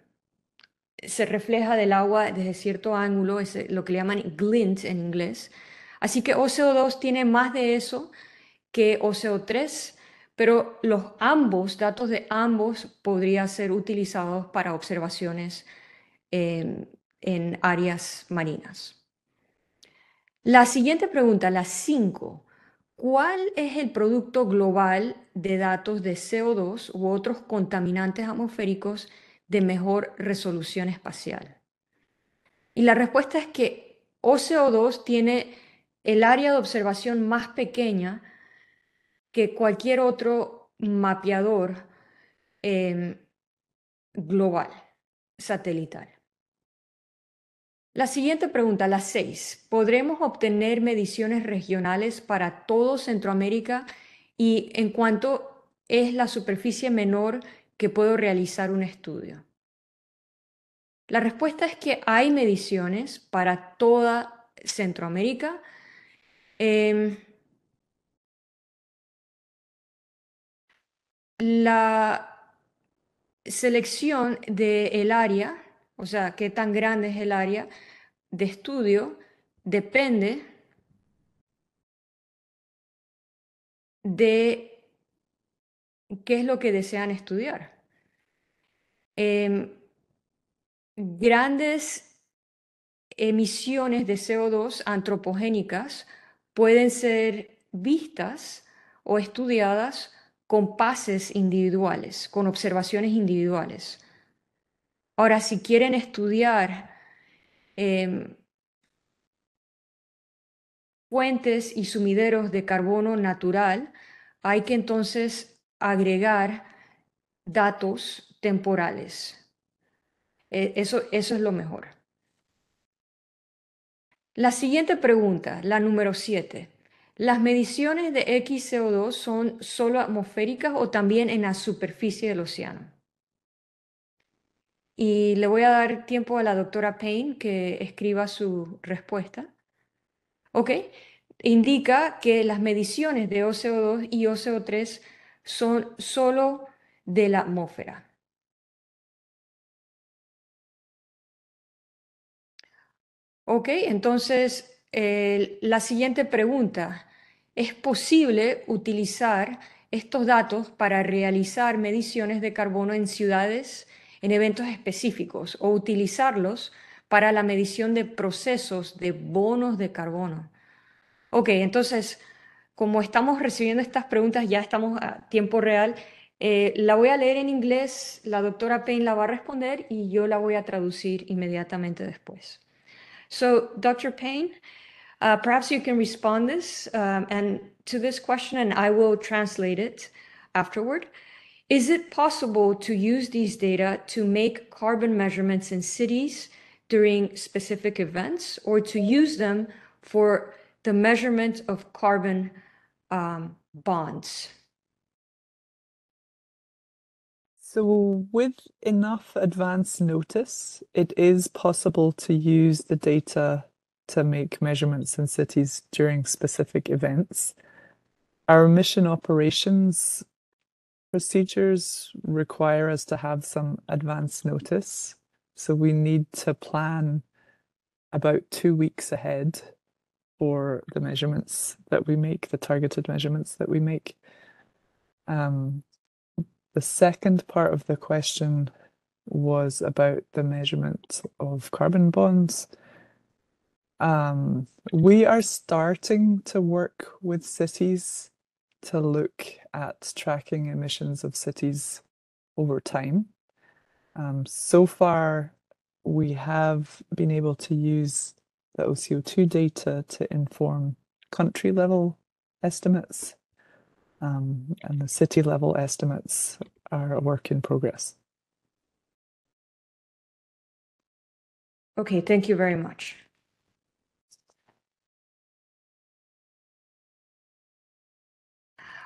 se refleja del agua desde cierto ángulo, es lo que le llaman glint en inglés. Así que OCO2 tiene más de eso que OCO3, pero los ambos, datos de ambos, podría ser utilizados para observaciones en áreas marinas. La siguiente pregunta, la 5. ¿Cuál es el producto global de datos de CO2 u otros contaminantes atmosféricos de mejor resolución espacial? Y la respuesta es que OCO2 tiene el área de observación más pequeña que cualquier otro mapeador eh, global satelital. La siguiente pregunta, la 6. ¿Podremos obtener mediciones regionales para todo Centroamérica y en cuanto es la superficie menor que puedo realizar un estudio? La respuesta es que hay mediciones para toda Centroamérica. Em, la selección del área o sea, qué tan grande es el área de estudio, depende de qué es lo que desean estudiar. Em, grandes emisiones de CO2 antropogénicas pueden ser vistas o estudiadas con pases individuales, con observaciones individuales. Ahora, si quieren estudiar em, fuentes y sumideros de carbono natural, hay que entonces agregar datos temporales. E, eso, eso es lo mejor. La siguiente pregunta, la número 7. ¿Las mediciones de XCO2 son solo atmosféricas o también en la superficie del océano? Y le voy a dar tiempo a la doctora Payne que escriba su respuesta. ¿Ok? Indica que las mediciones de OCO2 y OCO3 son solo de la atmósfera. Ok, entonces la siguiente pregunta. ¿Es posible utilizar estos datos para realizar mediciones de carbono en ciudades? en eventos específicos o utilizarlos para la medición de procesos de bonos de carbono. Ok, entonces, como estamos recibiendo estas preguntas, ya estamos a tiempo real, eh, la voy a leer en inglés, la doctora Payne la va a responder y yo la voy a traducir inmediatamente después. So, Dr. Payne, uh, perhaps you can respond this um, and to this question, and I will translate it afterward. Is it possible to use these data to make carbon measurements in cities during specific events or to use them for the measurement of carbon um, bonds? So, with enough advance notice, it is possible to use the data to make measurements in cities during specific events. Our mission operations procedures require us to have some advance notice. So we need to plan about two weeks ahead for the measurements that we make, the targeted measurements that we make. Um, the second part of the question was about the measurement of carbon bonds. Um, we are starting to work with cities to look at tracking emissions of cities over time. Um, so far, we have been able to use the OCO2 data to inform country level estimates, um, and the city level estimates are a work in progress. Okay, thank you very much.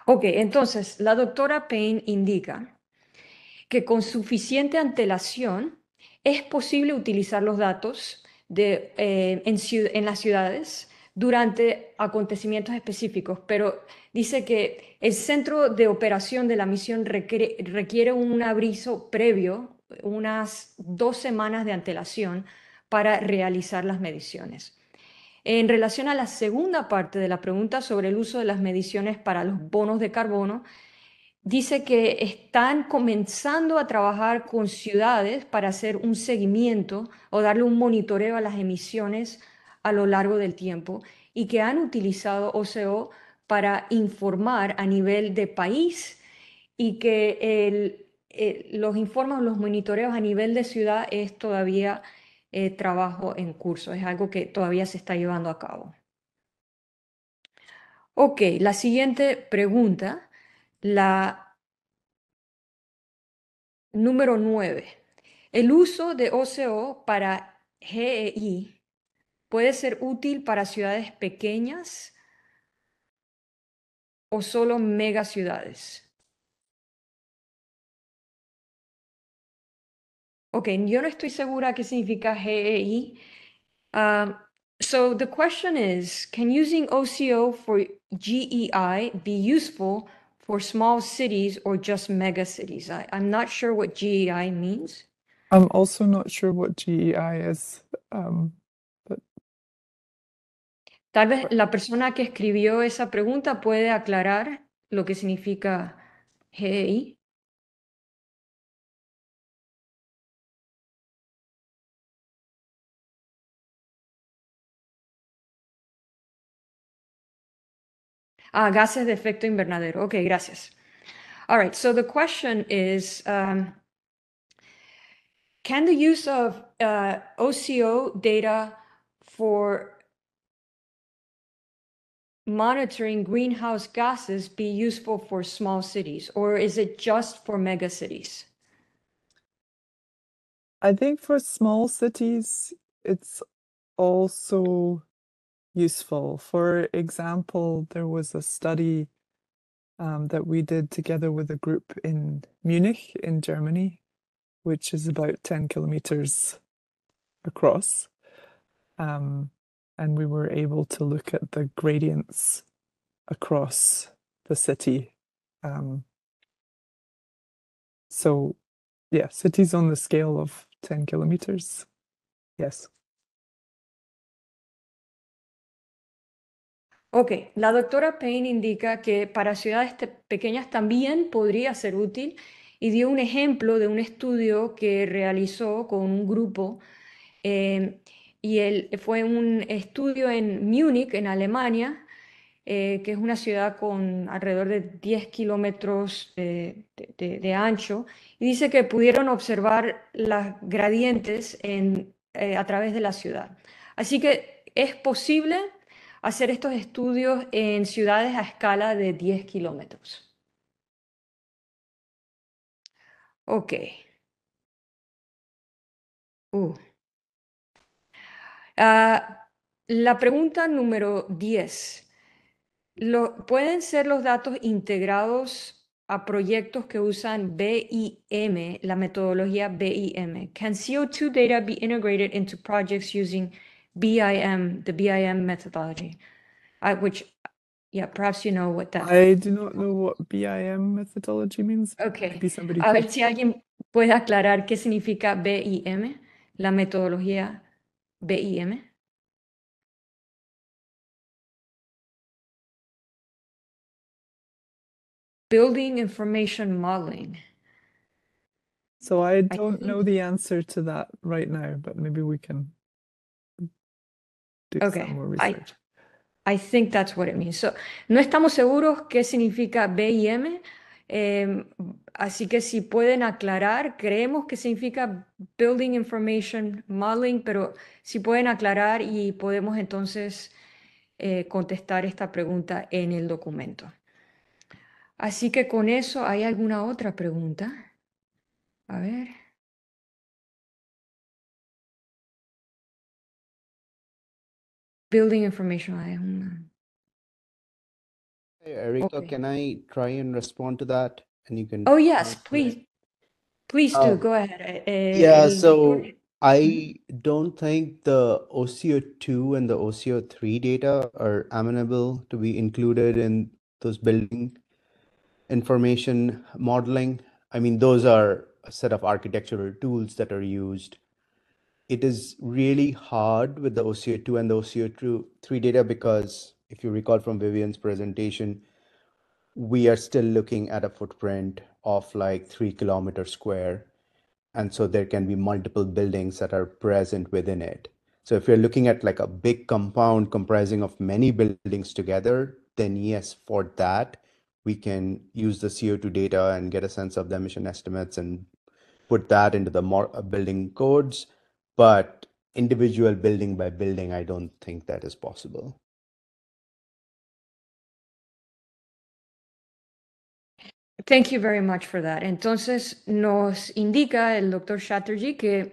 Ok, entonces la doctora Payne indica que con suficiente antelación es posible utilizar los datos eh, en, las ciudades durante acontecimientos específicos, pero dice que el centro de operación de la misión requiere, un abrizo previo, unas dos semanas de antelación para realizar las mediciones. En relación a la segunda parte de la pregunta sobre el uso de las mediciones para los bonos de carbono, dice que están comenzando a trabajar con ciudades para hacer un seguimiento o darle un monitoreo a las emisiones a lo largo del tiempo y que han utilizado OCO para informar a nivel de país y que eh, los informes, los monitoreos a nivel de ciudad es todavía eh, trabajo en curso. Es algo que todavía se está llevando a cabo. Ok, la siguiente pregunta, la número 9. El uso de OCO para GEI puede ser útil para ciudades pequeñas o solo megaciudades. Ok, yo no estoy segura qué significa GEI. Um, so the question is, can using OCO for GEI be useful for small cities or just mega cities? I'm not sure what GEI means. I'm also not sure what GEI is. Um, Tal vez la persona que escribió esa pregunta puede aclarar lo que significa GEI. Ah, gases de efecto invernadero. Okay, gracias. All right, so the question is, um, can the use of uh, OCO data for monitoring greenhouse gases be useful for small cities, or is it just for megacities? I think for small cities, it's also useful. For example, there was a study um, that we did together with a group in Munich, in Germany, which is about 10 kilometers across. Um, and we were able to look at the gradients across the city. Um, so, yeah, cities on the scale of 10 kilometers. Yes. Ok, la doctora Payne indica que para ciudades pequeñas también podría ser útil y dio un ejemplo de un estudio que realizó con un grupo em, y él, fue un estudio en Múnich, en Alemania, eh, que es una ciudad con alrededor de 10 kilómetros eh, de, ancho, y dice que pudieron observar las gradientes eh, a través de la ciudad. Así que es posible hacer estos estudios en ciudades a escala de 10 kilómetros. Ok. Uh. Ah, la pregunta número 10. ¿Pueden ser los datos integrados a proyectos que usan BIM, la metodología BIM? Can CO2 data be integrated into projects using BIM, the BIM methodology, I, which, yeah, perhaps you know what that. I do not know what BIM methodology means. Okay. A ver si alguien puede aclarar qué significa BIM, la metodología BIM. Building Information Modeling. So I don't I know the answer to that right now, but maybe we can okay. I, think that's what it means. So, no estamos seguros qué significa BIM, em, así que si pueden aclarar, creemos que significa Building Information Modeling, pero si pueden aclarar y podemos entonces eh, contestar esta pregunta en el documento. Así que con eso, ¿hay alguna otra pregunta? A ver. building information I don't know. Hey, Erica, okay. can I try and respond to that? And you can. Oh yes, please, it. please do. Um, Go ahead. Eh, eh, yeah. Eh, so I mm-hmm. don't think the OCO2 and the OCO3 data are amenable to be included in those building information modeling. I mean, those are a set of architectural tools that are used it is really hard with the OCO2 and the OCO3 data because if you recall from Vivian's presentation, we are still looking at a footprint of like three kilometer square. And so there can be multiple buildings that are present within it. So if you're looking at like a big compound comprising of many buildings together, then yes, for that, we can use the CO2 data and get a sense of the emission estimates and put that into the uh, building codes but individual building by building, I don't think that is possible. Thank you very much for that. Entonces, nos indica el doctor Chatterjee que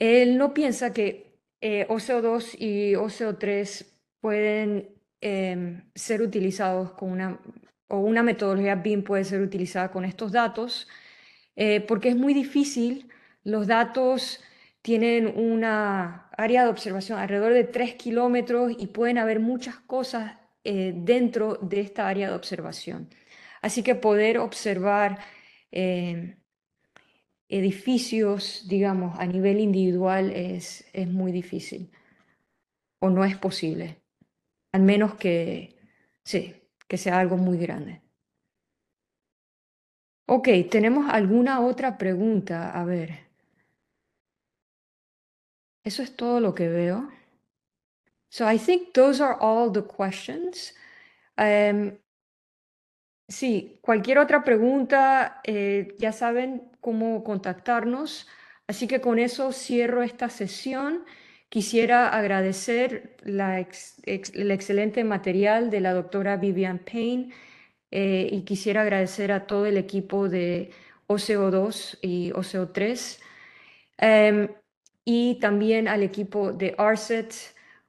él no piensa que eh, OCO2 y OCO3 pueden em, ser utilizados con una, o una metodología BIM puede ser utilizada con estos datos, eh, porque es muy difícil los datos tienen una área de observación alrededor de 3 kilómetros y pueden haber muchas cosas eh, dentro de esta área de observación. Así que poder observar eh, edificios, digamos, a nivel individual es, muy difícil o no es posible, al menos que sea algo muy grande. Ok, tenemos alguna otra pregunta, a ver. Eso es todo lo que veo. So I think those are all the questions. Em, sí, cualquier otra pregunta, eh, ya saben cómo contactarnos. Así que con eso cierro esta sesión. Quisiera agradecer el excelente material de la doctora Vivian Payne eh, y quisiera agradecer a todo el equipo de OCO2 y OCO3 y también al equipo de ARCET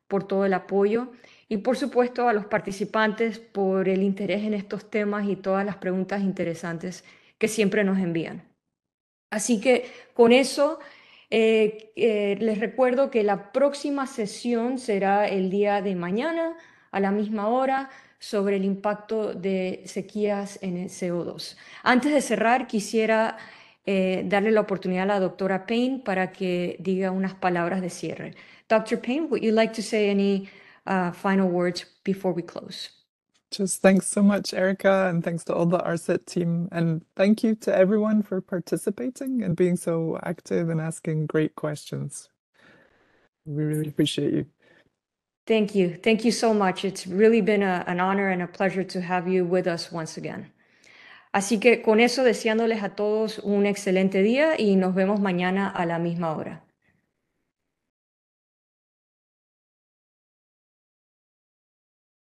por todo el apoyo y por supuesto a los participantes por el interés en estos temas y todas las preguntas interesantes que siempre nos envían. Así que con eso eh, eh, les recuerdo que la próxima sesión será el día de mañana a la misma hora sobre el impacto de sequías en el CO2. Antes de cerrar, quisiera eh, darle la oportunidad a la doctora Payne para que diga unas palabras de cierre. Dr. Payne, would you like to say any uh, final words before we close? Just thanks so much, Erica, and thanks to all the RSET team. And thank you to everyone for participating and being so active and asking great questions. We really appreciate you. Thank you. Thank you so much. It's really been a, an honor and a pleasure to have you with us once again. Así que con eso deseándoles a todos un excelente día y nos vemos mañana a la misma hora.